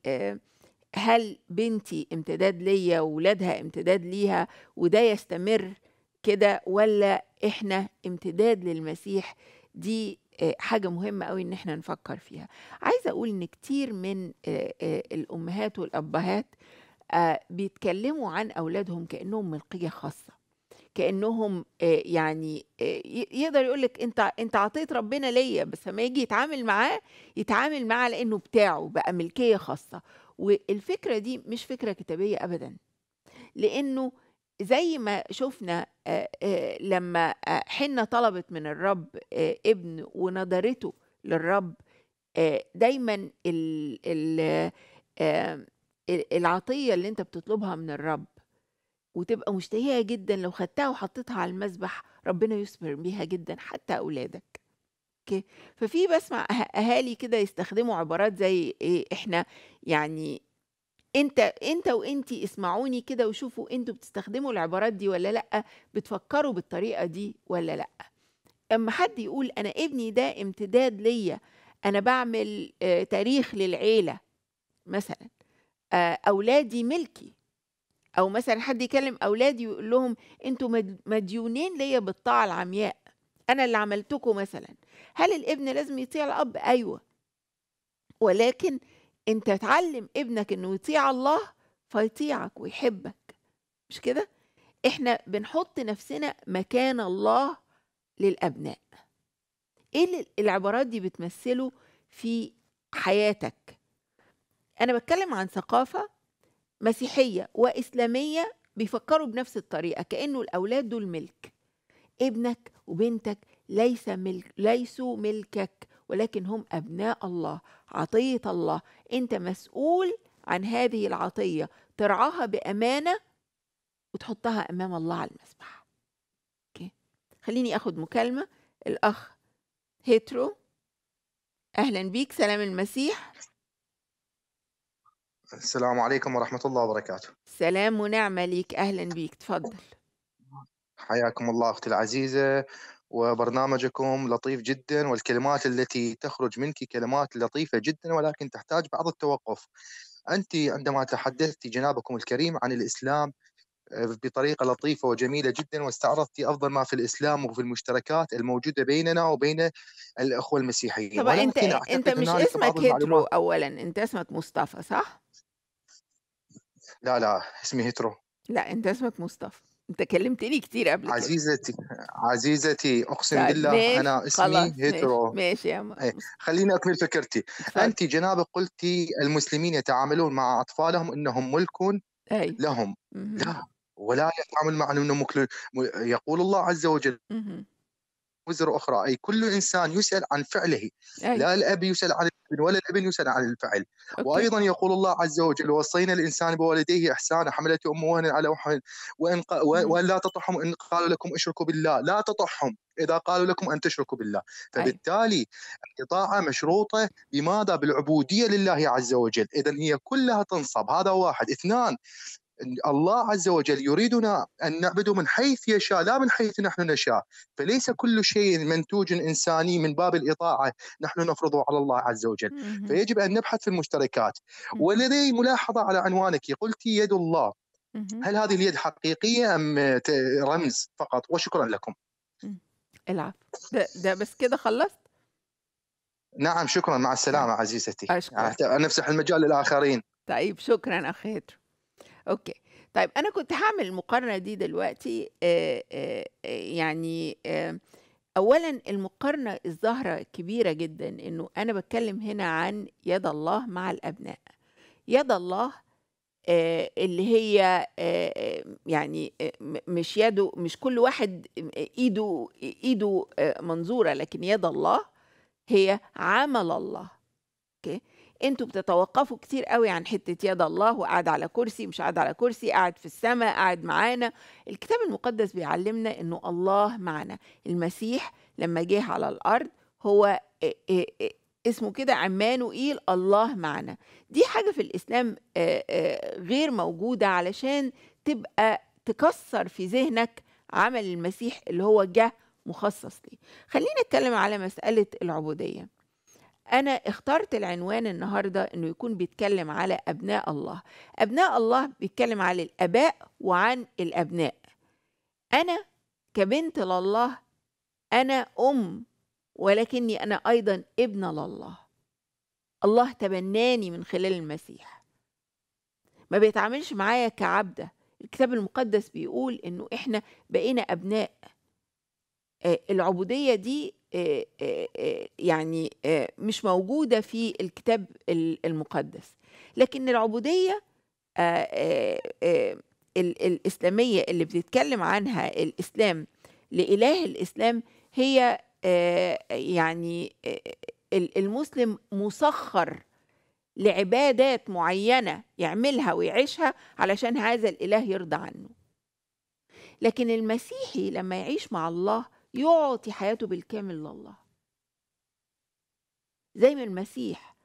هل بنتي امتداد ليا وولادها امتداد ليها وده يستمر كده ولا احنا امتداد للمسيح دي حاجة مهمة قوي ان احنا نفكر فيها عايزة اقول ان كتير من الامهات والابهات بيتكلموا عن اولادهم كانهم ملقية خاصة كانهم آه، يعني آه، يقدر يقول لك انت انت عطيت ربنا ليا بس لما يجي يتعامل معاه يتعامل معاه لانه بتاعه بقى ملكيه خاصه والفكره دي مش فكره كتابيه ابدا لانه زي ما شفنا آه، لما حنه طلبت من الرب ابن ونظرته للرب دايما العطيه اللي انت بتطلبها من الرب وتبقى مشتهية جدا لو خدتها وحطيتها على المذبح ربنا يثمر بيها جدا حتى أولادك اوكي ففي بسمع أه-، اهالي كده يستخدموا عبارات زي ايه احنا يعني انت انت وانتي اسمعوني كده وشوفوا انتوا بتستخدموا العبارات دي ولا لا بتفكروا بالطريقه دي ولا لا اما حد يقول انا ابني ده امتداد ليا انا بعمل آه، تاريخ للعيله مثلا آه، اولادي ملكي او مثلا حد يكلم اولادي ويقول لهم انتوا مديونين ليا بالطاعه العمياء انا اللي عملتكم مثلا هل الابن لازم يطيع الاب ايوه ولكن انت تعلم ابنك انه يطيع الله فيطيعك ويحبك مش كده احنا بنحط نفسنا مكان الله للابناء ايه اللي العبارات دي بتمثله في حياتك انا بتكلم عن ثقافه مسيحيه واسلاميه بيفكروا بنفس الطريقه كانه الاولاد دول ملك ابنك وبنتك ليس ملك ليسوا ملكك ولكن هم ابناء الله عطيه الله انت مسؤول عن هذه العطيه ترعاها بامانه وتحطها امام الله على المسبح اوكي خليني اخد مكالمه الاخ هيترو اهلا بيك سلام المسيح السلام عليكم ورحمة الله وبركاته سلام ونعمة ليك أهلا بيك تفضل حياكم الله أختي العزيزة وبرنامجكم لطيف جدا والكلمات التي تخرج منك كلمات لطيفة جدا ولكن تحتاج بعض التوقف أنت عندما تحدثت جنابكم الكريم عن الإسلام بطريقه لطيفه وجميله جدا واستعرضت افضل ما في الاسلام وفي المشتركات الموجوده بيننا وبين الاخوه المسيحيين طبعا انت انت مش اسمك هيترو اولا انت اسمك مصطفى صح؟ لا لا اسمي هيترو لا انت اسمك مصطفى انت كلمتني كتير قبل عزيزتي كده. عزيزتي اقسم طيب، بالله انا اسمي هيترو ماشي يا إيه، خليني اكمل فكرتي فل. انت جناب قلتي المسلمين يتعاملون مع اطفالهم انهم ملك لهم م -م. لا ولا يتعامل مع انه مكل يقول الله عز وجل وزر اخرى اي كل انسان يسال عن فعله أي. لا الاب يسال عن الابن ولا الابن يسال عن الفعل أوكي. وايضا يقول الله عز وجل وصينا الانسان بوالديه احسانا حملته امه وهنا على وحن وان ق... وان لا تطعهم ان قالوا لكم اشركوا بالله لا تطعهم اذا قالوا لكم ان تشركوا بالله فبالتالي الطاعه مشروطه بماذا بالعبوديه لله عز وجل اذا هي كلها تنصب هذا واحد اثنان الله عز وجل يريدنا أن نعبده من حيث يشاء لا من حيث نحن نشاء فليس كل شيء منتوج إنساني من باب الإطاعة نحن نفرضه على الله عز وجل فيجب أن نبحث في المشتركات ولدي ملاحظة على عنوانك قلت يد الله هل هذه اليد حقيقية أم رمز فقط وشكرا لكم العفو ده, ده بس كده خلصت نعم شكرا مع السلامة طيب. عزيزتي أشكرك. نفسح المجال للآخرين طيب شكرا أخي أوكي طيب أنا كنت هعمل المقارنة دي دلوقتي يعني آآ أولًا المقارنة الظاهرة كبيرة جدًا، إنه أنا بتكلم هنا عن يد الله مع الأبناء. يد الله اللي هي يعني مش يده مش كل واحد آمم، إيده إيده منظورة، لكن يد الله هي عمل الله، أوكي؟ انتوا بتتوقفوا كتير قوي عن حته يد الله وقاعد على كرسي مش قاعد على كرسي قاعد في السماء قاعد معانا الكتاب المقدس بيعلمنا انه الله معنا المسيح لما جه على الارض هو اسمه كده عمانوئيل الله معنا دي حاجه في الاسلام غير موجوده علشان تبقى تكسر في ذهنك عمل المسيح اللي هو جه مخصص ليه خلينا نتكلم على مساله العبوديه أنا اخترت العنوان النهاردة إنه يكون بيتكلم على أبناء الله أبناء الله بيتكلم على الآباء وعن الأبناء أنا كبنت لله أنا أم ولكني أنا أيضا ابن لله الله تبناني من خلال المسيح ما بيتعاملش معايا كعبدة الكتاب المقدس بيقول إنه إحنا بقينا أبناء آه، العبودية دي يعني مش موجودة في الكتاب المقدس لكن العبودية الإسلامية اللي بتتكلم عنها الإسلام لإله الإسلام هي يعني المسلم مسخر لعبادات معينة يعملها ويعيشها علشان هذا الإله يرضى عنه لكن المسيحي لما يعيش مع الله يعطي حياته بالكامل لله زي ما المسيح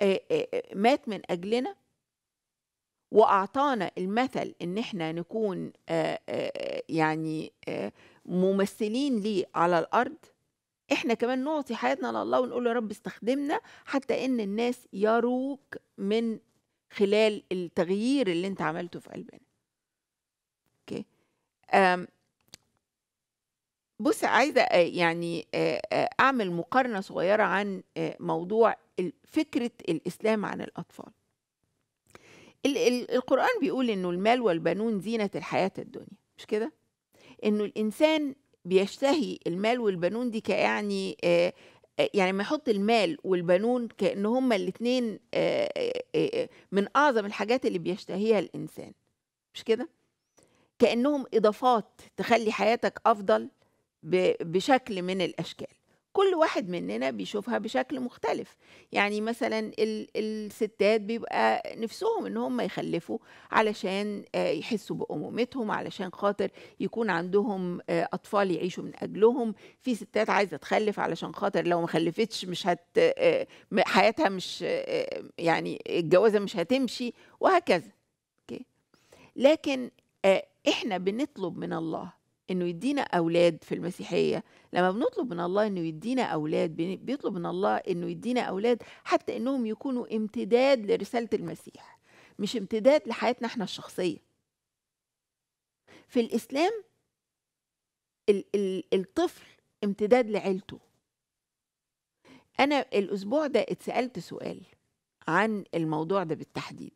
آه، آه، آه، مات من أجلنا وأعطانا المثل إن إحنا نكون يعني ممثلين ليه على الأرض إحنا كمان نعطي حياتنا لله ونقول يا رب استخدمنا حتى إن الناس يروك من خلال التغيير اللي أنت عملته في قلبنا. أوكي؟ بص عايزه يعني اعمل مقارنه صغيره عن موضوع فكره الاسلام عن الاطفال القران بيقول انه المال والبنون زينه الحياه الدنيا مش كده انه الانسان بيشتهي المال والبنون دي كيعني يعني ما يحط المال والبنون كان هما الاثنين من اعظم الحاجات اللي بيشتهيها الانسان مش كده كانهم اضافات تخلي حياتك افضل بشكل من الأشكال كل واحد مننا بيشوفها بشكل مختلف يعني مثلا الستات بيبقى نفسهم ان هم يخلفوا علشان آه، يحسوا بامومتهم علشان خاطر يكون عندهم آه، اطفال يعيشوا من اجلهم في ستات عايزه تخلف علشان خاطر لو ما خلفتش مش هت آه، حياتها مش يعني الجوازه مش هتمشي وهكذا اوكي لكن احنا بنطلب من الله انه يدينا اولاد في المسيحيه لما بنطلب من الله انه يدينا اولاد بيطلب من الله انه يدينا اولاد حتى انهم يكونوا امتداد لرساله المسيح مش امتداد لحياتنا احنا الشخصيه في الاسلام ال- ال- الطفل امتداد لعيلته انا الاسبوع ده اتسالت سؤال عن الموضوع ده بالتحديد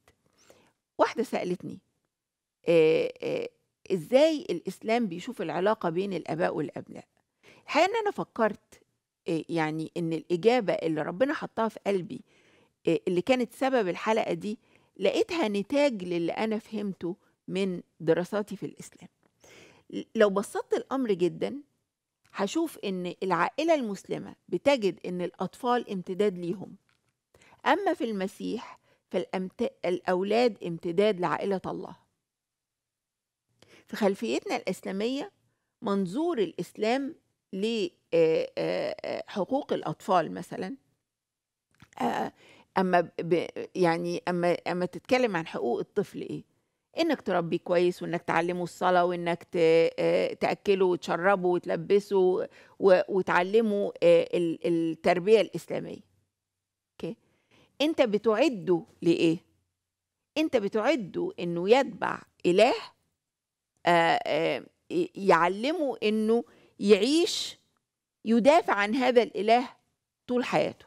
واحده سالتني ازاي الاسلام بيشوف العلاقه بين الاباء والابناء الحقيقه ان انا فكرت آه، يعني ان الاجابه اللي ربنا حطها في قلبي آه، اللي كانت سبب الحلقه دي لقيتها نتاج للي انا فهمته من دراساتي في الاسلام لو بسطت الامر جدا هشوف ان العائله المسلمه بتجد ان الاطفال امتداد ليهم اما في المسيح فالاولاد امتداد لعائله الله في خلفيتنا الإسلامية منظور الإسلام لحقوق آه، آه، آه، الأطفال مثلا أما يعني أما أما تتكلم عن حقوق الطفل إيه؟ إنك تربيه كويس وإنك تعلمه الصلاة وإنك تأكله وتشربه وتلبسه وتعلمه التربية الإسلامية. أوكي؟ أنت بتعده لإيه؟ أنت بتعده إنه يتبع إله آه، آه، يعلمه انه يعيش يدافع عن هذا الاله طول حياته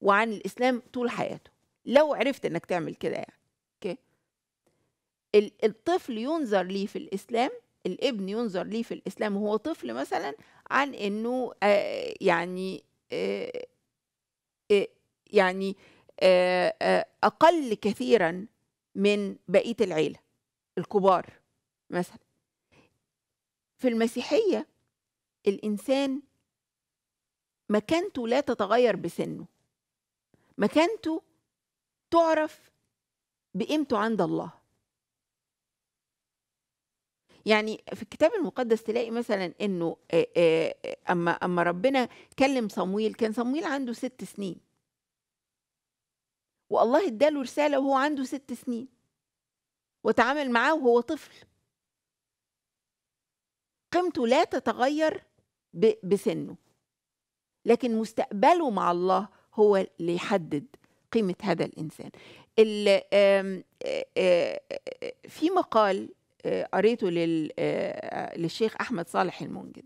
وعن الاسلام طول حياته لو عرفت انك تعمل كده يعني اوكي الطفل ينظر ليه في الاسلام الابن ينظر ليه في الاسلام وهو طفل مثلا عن انه آه يعني آه آه يعني آه، اقل كثيرا من بقيه العيله الكبار مثلا في المسيحية الإنسان مكانته لا تتغير بسنه مكانته تعرف بقيمته عند الله يعني في الكتاب المقدس تلاقي مثلا انه اما اما ربنا كلم صمويل كان صمويل عنده ست سنين والله اداله رساله وهو عنده ست سنين وتعامل معاه وهو طفل قيمته لا تتغير بسنه لكن مستقبله مع الله هو اللي يحدد قيمة هذا الإنسان في مقال قريته للشيخ أحمد صالح المنجد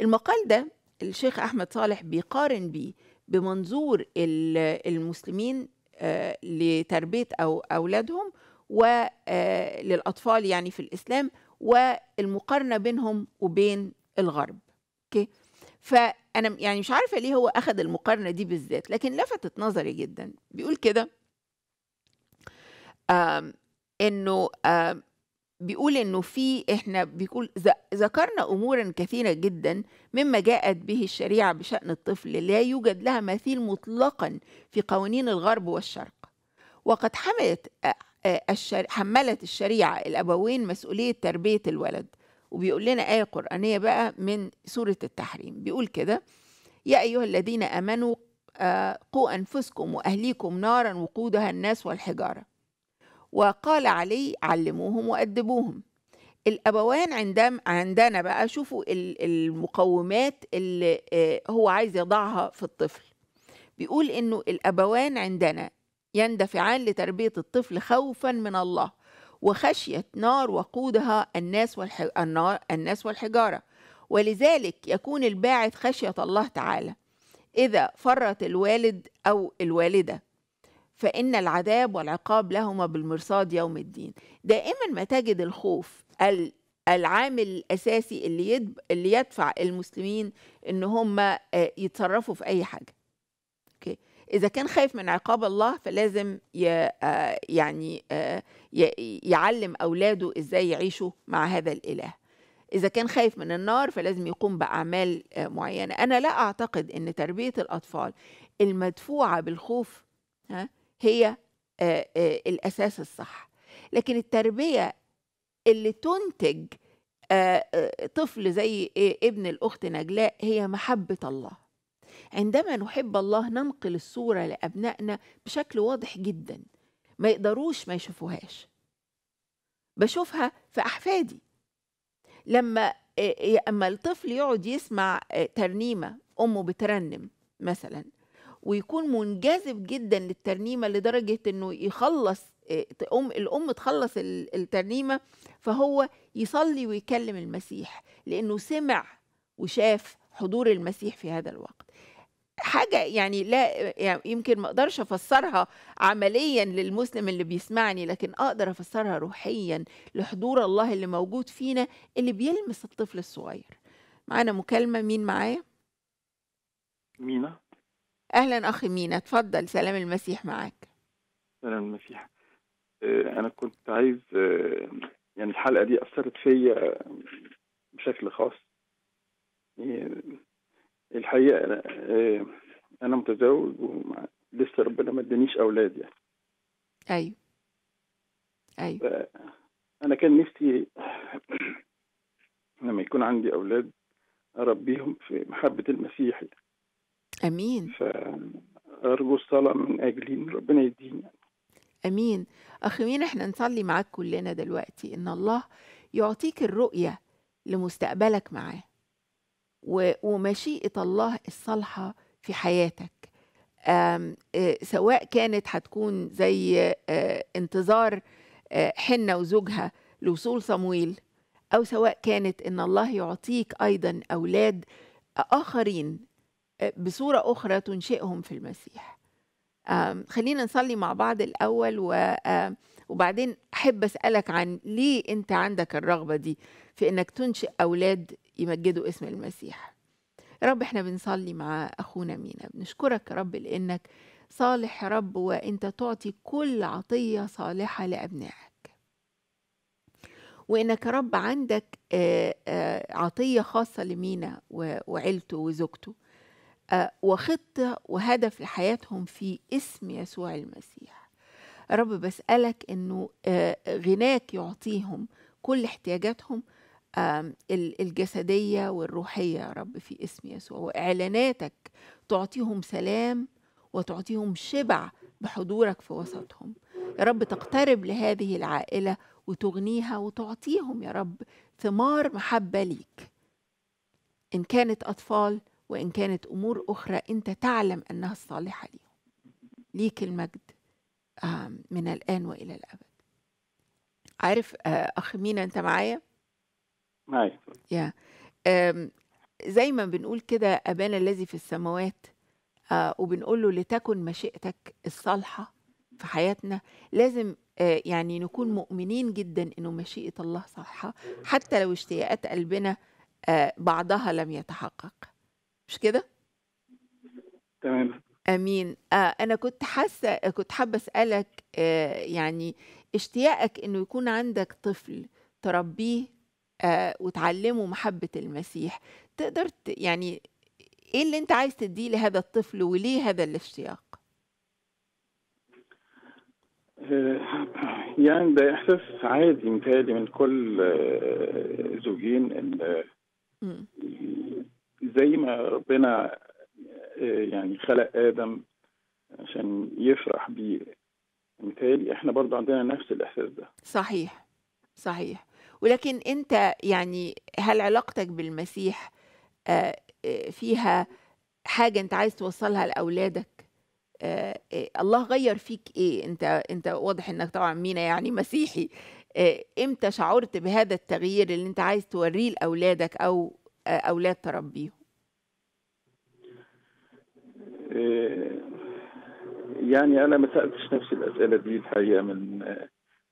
المقال ده الشيخ أحمد صالح بيقارن بيه بمنظور المسلمين لتربية أو أولادهم وللأطفال يعني في الإسلام والمقارنه بينهم وبين الغرب اوكي فانا يعني مش عارفه ليه هو اخذ المقارنه دي بالذات لكن لفتت نظري جدا بيقول كده انه بيقول انه في احنا بيقول ذكرنا امورا كثيره جدا مما جاءت به الشريعه بشان الطفل لا يوجد لها مثيل مطلقا في قوانين الغرب والشرق وقد حملت آه، الشر... حملت الشريعة الأبوين مسؤولية تربية الولد وبيقول لنا آية قرآنية بقى من سورة التحريم بيقول كده يا أيها الذين آمنوا آه، قوا أنفسكم وأهليكم نارا وقودها الناس والحجارة وقال علي علموهم وأدبوهم الأبوان عندما عندنا بقى شوفوا المقومات اللي آه، هو عايز يضعها في الطفل بيقول إنه الأبوان عندنا يندفعان لتربية الطفل خوفا من الله وخشية نار وقودها الناس, والح... النار... الناس والحجارة ولذلك يكون الباعث خشية الله تعالى إذا فرت الوالد أو الوالدة فإن العذاب والعقاب لهما بالمرصاد يوم الدين دائما ما تجد الخوف العامل الأساسي اللي, يدب... اللي يدفع المسلمين إن هم آه، يتصرفوا في أي حاجة إذا كان خايف من عقاب الله فلازم آه، يعني آه، يعلم أولاده إزاي يعيشوا مع هذا الإله إذا كان خايف من النار فلازم يقوم بأعمال آه، معينة أنا لا أعتقد أن تربية الأطفال المدفوعة بالخوف هي الأساس الصح لكن التربية اللي تنتج طفل زي إيه، ابن الأخت نجلاء هي محبة الله عندما نحب الله ننقل الصورة لأبنائنا بشكل واضح جدا ما يقدروش ما يشوفوهاش بشوفها في أحفادي لما آه، آه، أما الطفل يقعد يسمع آه، ترنيمة أمه بترنم مثلا ويكون منجذب جدا للترنيمة لدرجة أنه يخلص أم الأم تخلص الترنيمة فهو يصلي ويكلم المسيح لأنه سمع وشاف حضور المسيح في هذا الوقت حاجه يعني لا يعني يمكن ما اقدرش افسرها عمليا للمسلم اللي بيسمعني لكن اقدر افسرها روحيا لحضور الله اللي موجود فينا اللي بيلمس الطفل الصغير معانا مكالمه مين معايا مينا اهلا اخي مينا اتفضل سلام المسيح معاك سلام المسيح آه، انا كنت عايز آه، يعني الحلقه دي اثرت فيا بشكل خاص يعني الحقيقه انا آه، متزوج ولسه ربنا ما ادانيش اولاد يعني ايوه ايوه انا كان نفسي لما يكون عندي اولاد اربيهم في محبه المسيح يعني. امين فارجو الصلاه من اجلي ربنا يديني يعني. امين اخ مين احنا نصلي معاك كلنا دلوقتي ان الله يعطيك الرؤيه لمستقبلك معاه ومشيئة الله الصالحة في حياتك آه، سواء كانت هتكون زي آه، انتظار آه، حنة وزوجها لوصول صمويل أو سواء كانت إن الله يعطيك أيضا أولاد آخرين بصورة أخرى تنشئهم في المسيح خلينا نصلي مع بعض الأول و وبعدين أحب أسألك عن ليه أنت عندك الرغبة دي في أنك تنشئ أولاد يمجدوا اسم المسيح يا رب احنا بنصلي مع اخونا مينا بنشكرك يا رب لانك صالح يا رب وانت تعطي كل عطيه صالحه لابنائك وانك يا رب عندك آه، آه، عطيه خاصه لمينا وعيلته وزوجته آه، وخطه وهدف لحياتهم في اسم يسوع المسيح رب بسالك انه غناك يعطيهم كل احتياجاتهم آمم، الجسدية والروحية يا رب في اسم يسوع وإعلاناتك تعطيهم سلام وتعطيهم شبع بحضورك في وسطهم يا رب تقترب لهذه العائلة وتغنيها وتعطيهم يا رب ثمار محبة ليك إن كانت أطفال وإن كانت أمور أخرى أنت تعلم أنها الصالحة ليهم ليك المجد آمم، من الآن وإلى الأبد عارف آه، أخ مينا أنت معايا؟ يا أيوة. زي ما بنقول كده أبانا الذي في السماوات آه، وبنقول له لتكن مشيئتك الصالحة في حياتنا لازم آه، يعني نكون مؤمنين جدا إنه مشيئة الله صالحة حتى لو اشتياقات قلبنا آه، بعضها لم يتحقق مش كده؟ تمام امين انا كنت حاسه كنت حابه اسالك يعني اشتياقك انه يكون عندك طفل تربيه آه، وتعلمه محبة المسيح تقدر يعني ايه اللي انت عايز تديه لهذا الطفل وليه هذا الاشتياق آه، يعني ده احساس عادي متهيألي من كل آه، زوجين ان زي ما ربنا يعني خلق ادم عشان يفرح بيه متهيألي احنا برضو عندنا نفس الاحساس ده صحيح صحيح ولكن انت يعني هل علاقتك بالمسيح آه، آه، فيها حاجه انت عايز توصلها لاولادك آه، الله غير فيك ايه انت انت واضح انك طبعا مينا يعني مسيحي امتى شعرت بهذا التغيير اللي انت عايز توريه لاولادك او اولاد تربيهم يعني انا ما سالتش نفسي الاسئله دي الحقيقه من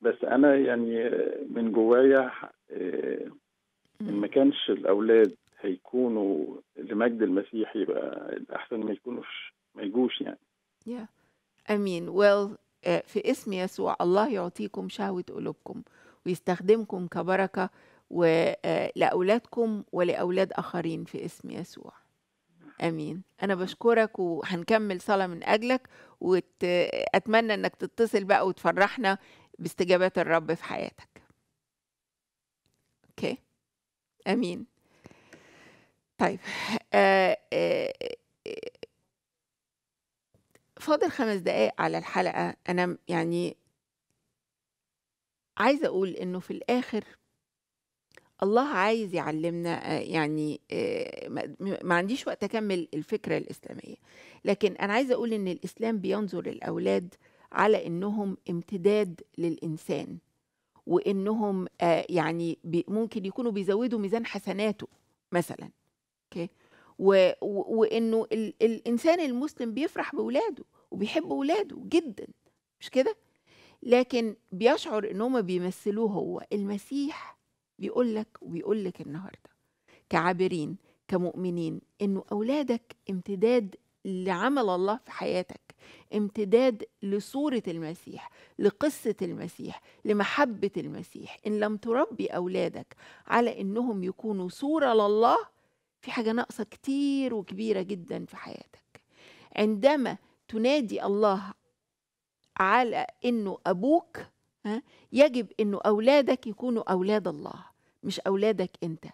بس انا يعني من جوايا آه، ان ما كانش الاولاد هيكونوا لمجد المسيح يبقى الاحسن ما يكونوش ما يجوش يعني يا امين ويل آه، في اسم يسوع الله يعطيكم شهوه قلوبكم ويستخدمكم كبركه ولاولادكم آه، ولاولاد اخرين في اسم يسوع امين انا بشكرك وهنكمل صلاه من اجلك واتمنى انك تتصل بقى وتفرحنا باستجابات الرب في حياتك اوكي امين طيب آه، آه، آه، فاضل خمس دقايق على الحلقة أنا يعني عايزة أقول إنه في الآخر الله عايز يعلمنا يعني ما عنديش وقت أكمل الفكرة الإسلامية لكن أنا عايزة أقول إن الإسلام بينظر الأولاد على انهم امتداد للانسان وانهم آه، يعني ممكن يكونوا بيزودوا ميزان حسناته مثلا اوكي وانه الانسان المسلم بيفرح باولاده وبيحب اولاده جدا مش كده لكن بيشعر ان هم بيمثلوه هو المسيح بيقول لك وبيقول لك النهارده كعابرين كمؤمنين انه اولادك امتداد لعمل الله في حياتك امتداد لصورة المسيح لقصة المسيح لمحبة المسيح إن لم تربي أولادك على إنهم يكونوا صورة لله في حاجة ناقصة كتير وكبيرة جدا في حياتك عندما تنادي الله على إنه أبوك يجب إنه أولادك يكونوا أولاد الله مش أولادك أنت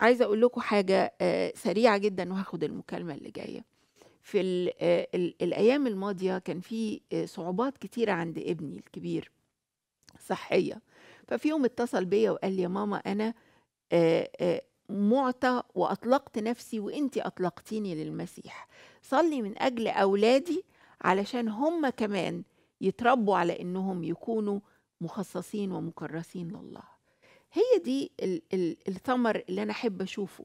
عايزه اقول لكم حاجه آه، سريعه جدا وهاخد المكالمه اللي جايه في الـ آه، الـ الايام الماضيه كان في آه، صعوبات كتيره عند ابني الكبير صحيه ففي يوم اتصل بيا وقال لي يا ماما انا معطى واطلقت نفسي وانت اطلقتيني للمسيح صلي من اجل اولادي علشان هم كمان يتربوا على انهم يكونوا مخصصين ومكرسين لله هي دي ال ال الثمر اللي أنا أحب أشوفه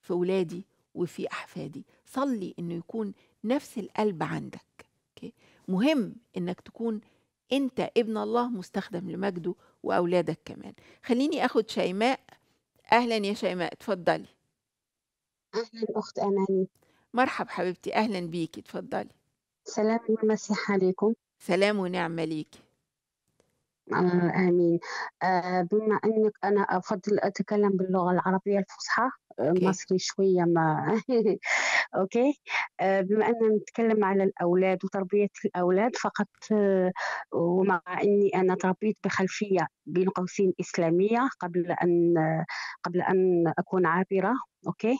في ولادي وفي أحفادي صلي إنه يكون نفس القلب عندك أوكي؟ مهم إنك تكون أنت ابن الله مستخدم لمجده وأولادك كمان خليني أخد شيماء أهلا يا شيماء اتفضلي أهلا أخت أماني مرحب حبيبتي أهلا بيكي اتفضلي سلام ومسيح عليكم سلام ونعمة ليكي آه آمين آه بما أنك أنا أفضل أتكلم باللغة العربية الفصحى آه، مصري شوية ما أوكي آه بما أننا نتكلم على الأولاد وتربية الأولاد فقط آه، ومع أني أنا تربيت بخلفية بين قوسين إسلامية قبل أن قبل أن أكون عابرة أوكي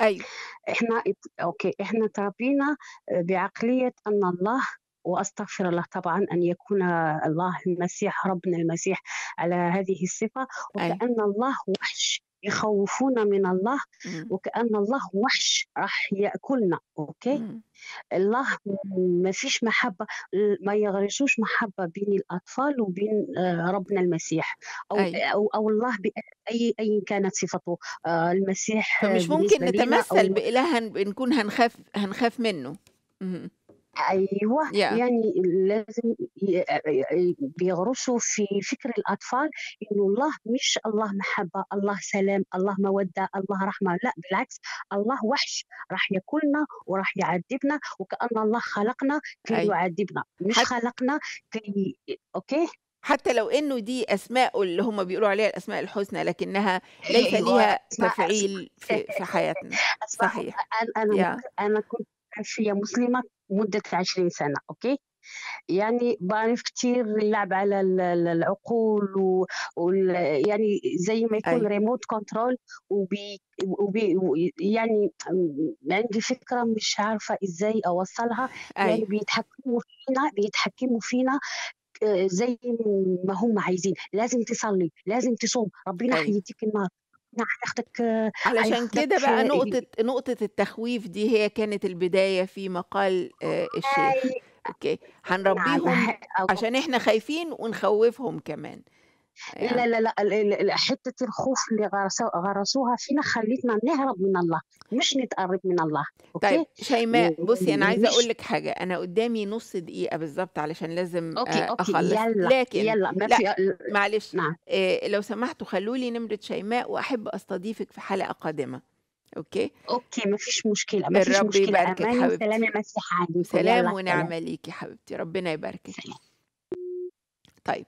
أي أيوة. إحنا أوكي إحنا تربينا آه، بعقلية أن الله واستغفر الله طبعا ان يكون الله المسيح ربنا المسيح على هذه الصفه وكان الله وحش يخوفونا من الله وكأن الله وحش راح يأكلنا أوكي الله ما فيش محبة ما يغرسوش محبة بين الأطفال وبين آه، ربنا المسيح أو, أي. أو, أو الله بأي أي كانت صفته آه، المسيح مش ممكن نتمثل بإله نكون هنخاف هنخاف منه مم. ايوه yeah. يعني لازم بيغرسوا في فكر الاطفال انه الله مش الله محبه الله سلام الله موده الله رحمه لا بالعكس الله وحش راح ياكلنا وراح يعذبنا وكان الله خلقنا كي أي. أيوة. يعذبنا مش حت... خلقنا كي اوكي حتى لو انه دي اسماء اللي هم بيقولوا عليها الاسماء الحسنى لكنها ليس أيوة، ليها تفعيل في, في حياتنا صحيح انا yeah. انا كنت شيعيه مسلمه مدة عشرين سنة أوكي يعني بعرف كثير اللعب على العقول و... و... يعني زي ما يكون أي. ريموت كنترول وبي... وبي... يعني عندي فكره مش عارفه ازاي اوصلها أي. يعني أيوة. بيتحكموا فينا بيتحكموا فينا آه، زي ما هم عايزين لازم تصلي لازم تصوم ربنا أيوة. هيديك النار هتاخدك علشان كده بقى نقطة نقطة التخويف دي هي كانت البداية في مقال آه، الشيخ اوكي هنربيهم عشان احنا خايفين ونخوفهم كمان يعني. لا لا لا حته الخوف اللي غرسوها فينا خليتنا نهرب من الله مش نتقرب من الله أوكي؟ طيب شيماء بصي انا عايزه اقول لك حاجه انا قدامي نص دقيقه بالظبط علشان لازم آه، أوكي أوكي اخلص يلا لكن يلا ما في معلش نعم. إيه لو سمحتوا خلوا لي نمره شيماء واحب استضيفك في حلقه قادمه اوكي اوكي مفيش مشكله مفيش الرب مشكله يباركك امان حبيبتي سلام مسيح عليك سلام ونعمه ليكي حبيبتي ربنا يباركك سلام. طيب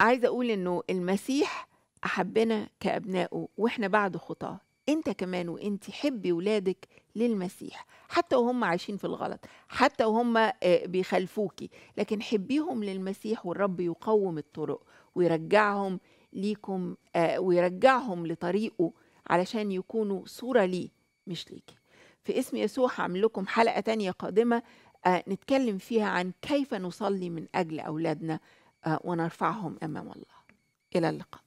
عايزه اقول انه المسيح احبنا كابنائه واحنا بعد خطاه انت كمان وانت حبي ولادك للمسيح حتى وهم عايشين في الغلط حتى وهم آه، بيخلفوكي لكن حبيهم للمسيح والرب يقوم الطرق ويرجعهم ليكم آه، ويرجعهم لطريقه علشان يكونوا صورة ليه مش ليكي في اسم يسوع هعمل لكم حلقة تانية قادمة آه، نتكلم فيها عن كيف نصلي من أجل أولادنا آه، ونرفعهم امام الله الى اللقاء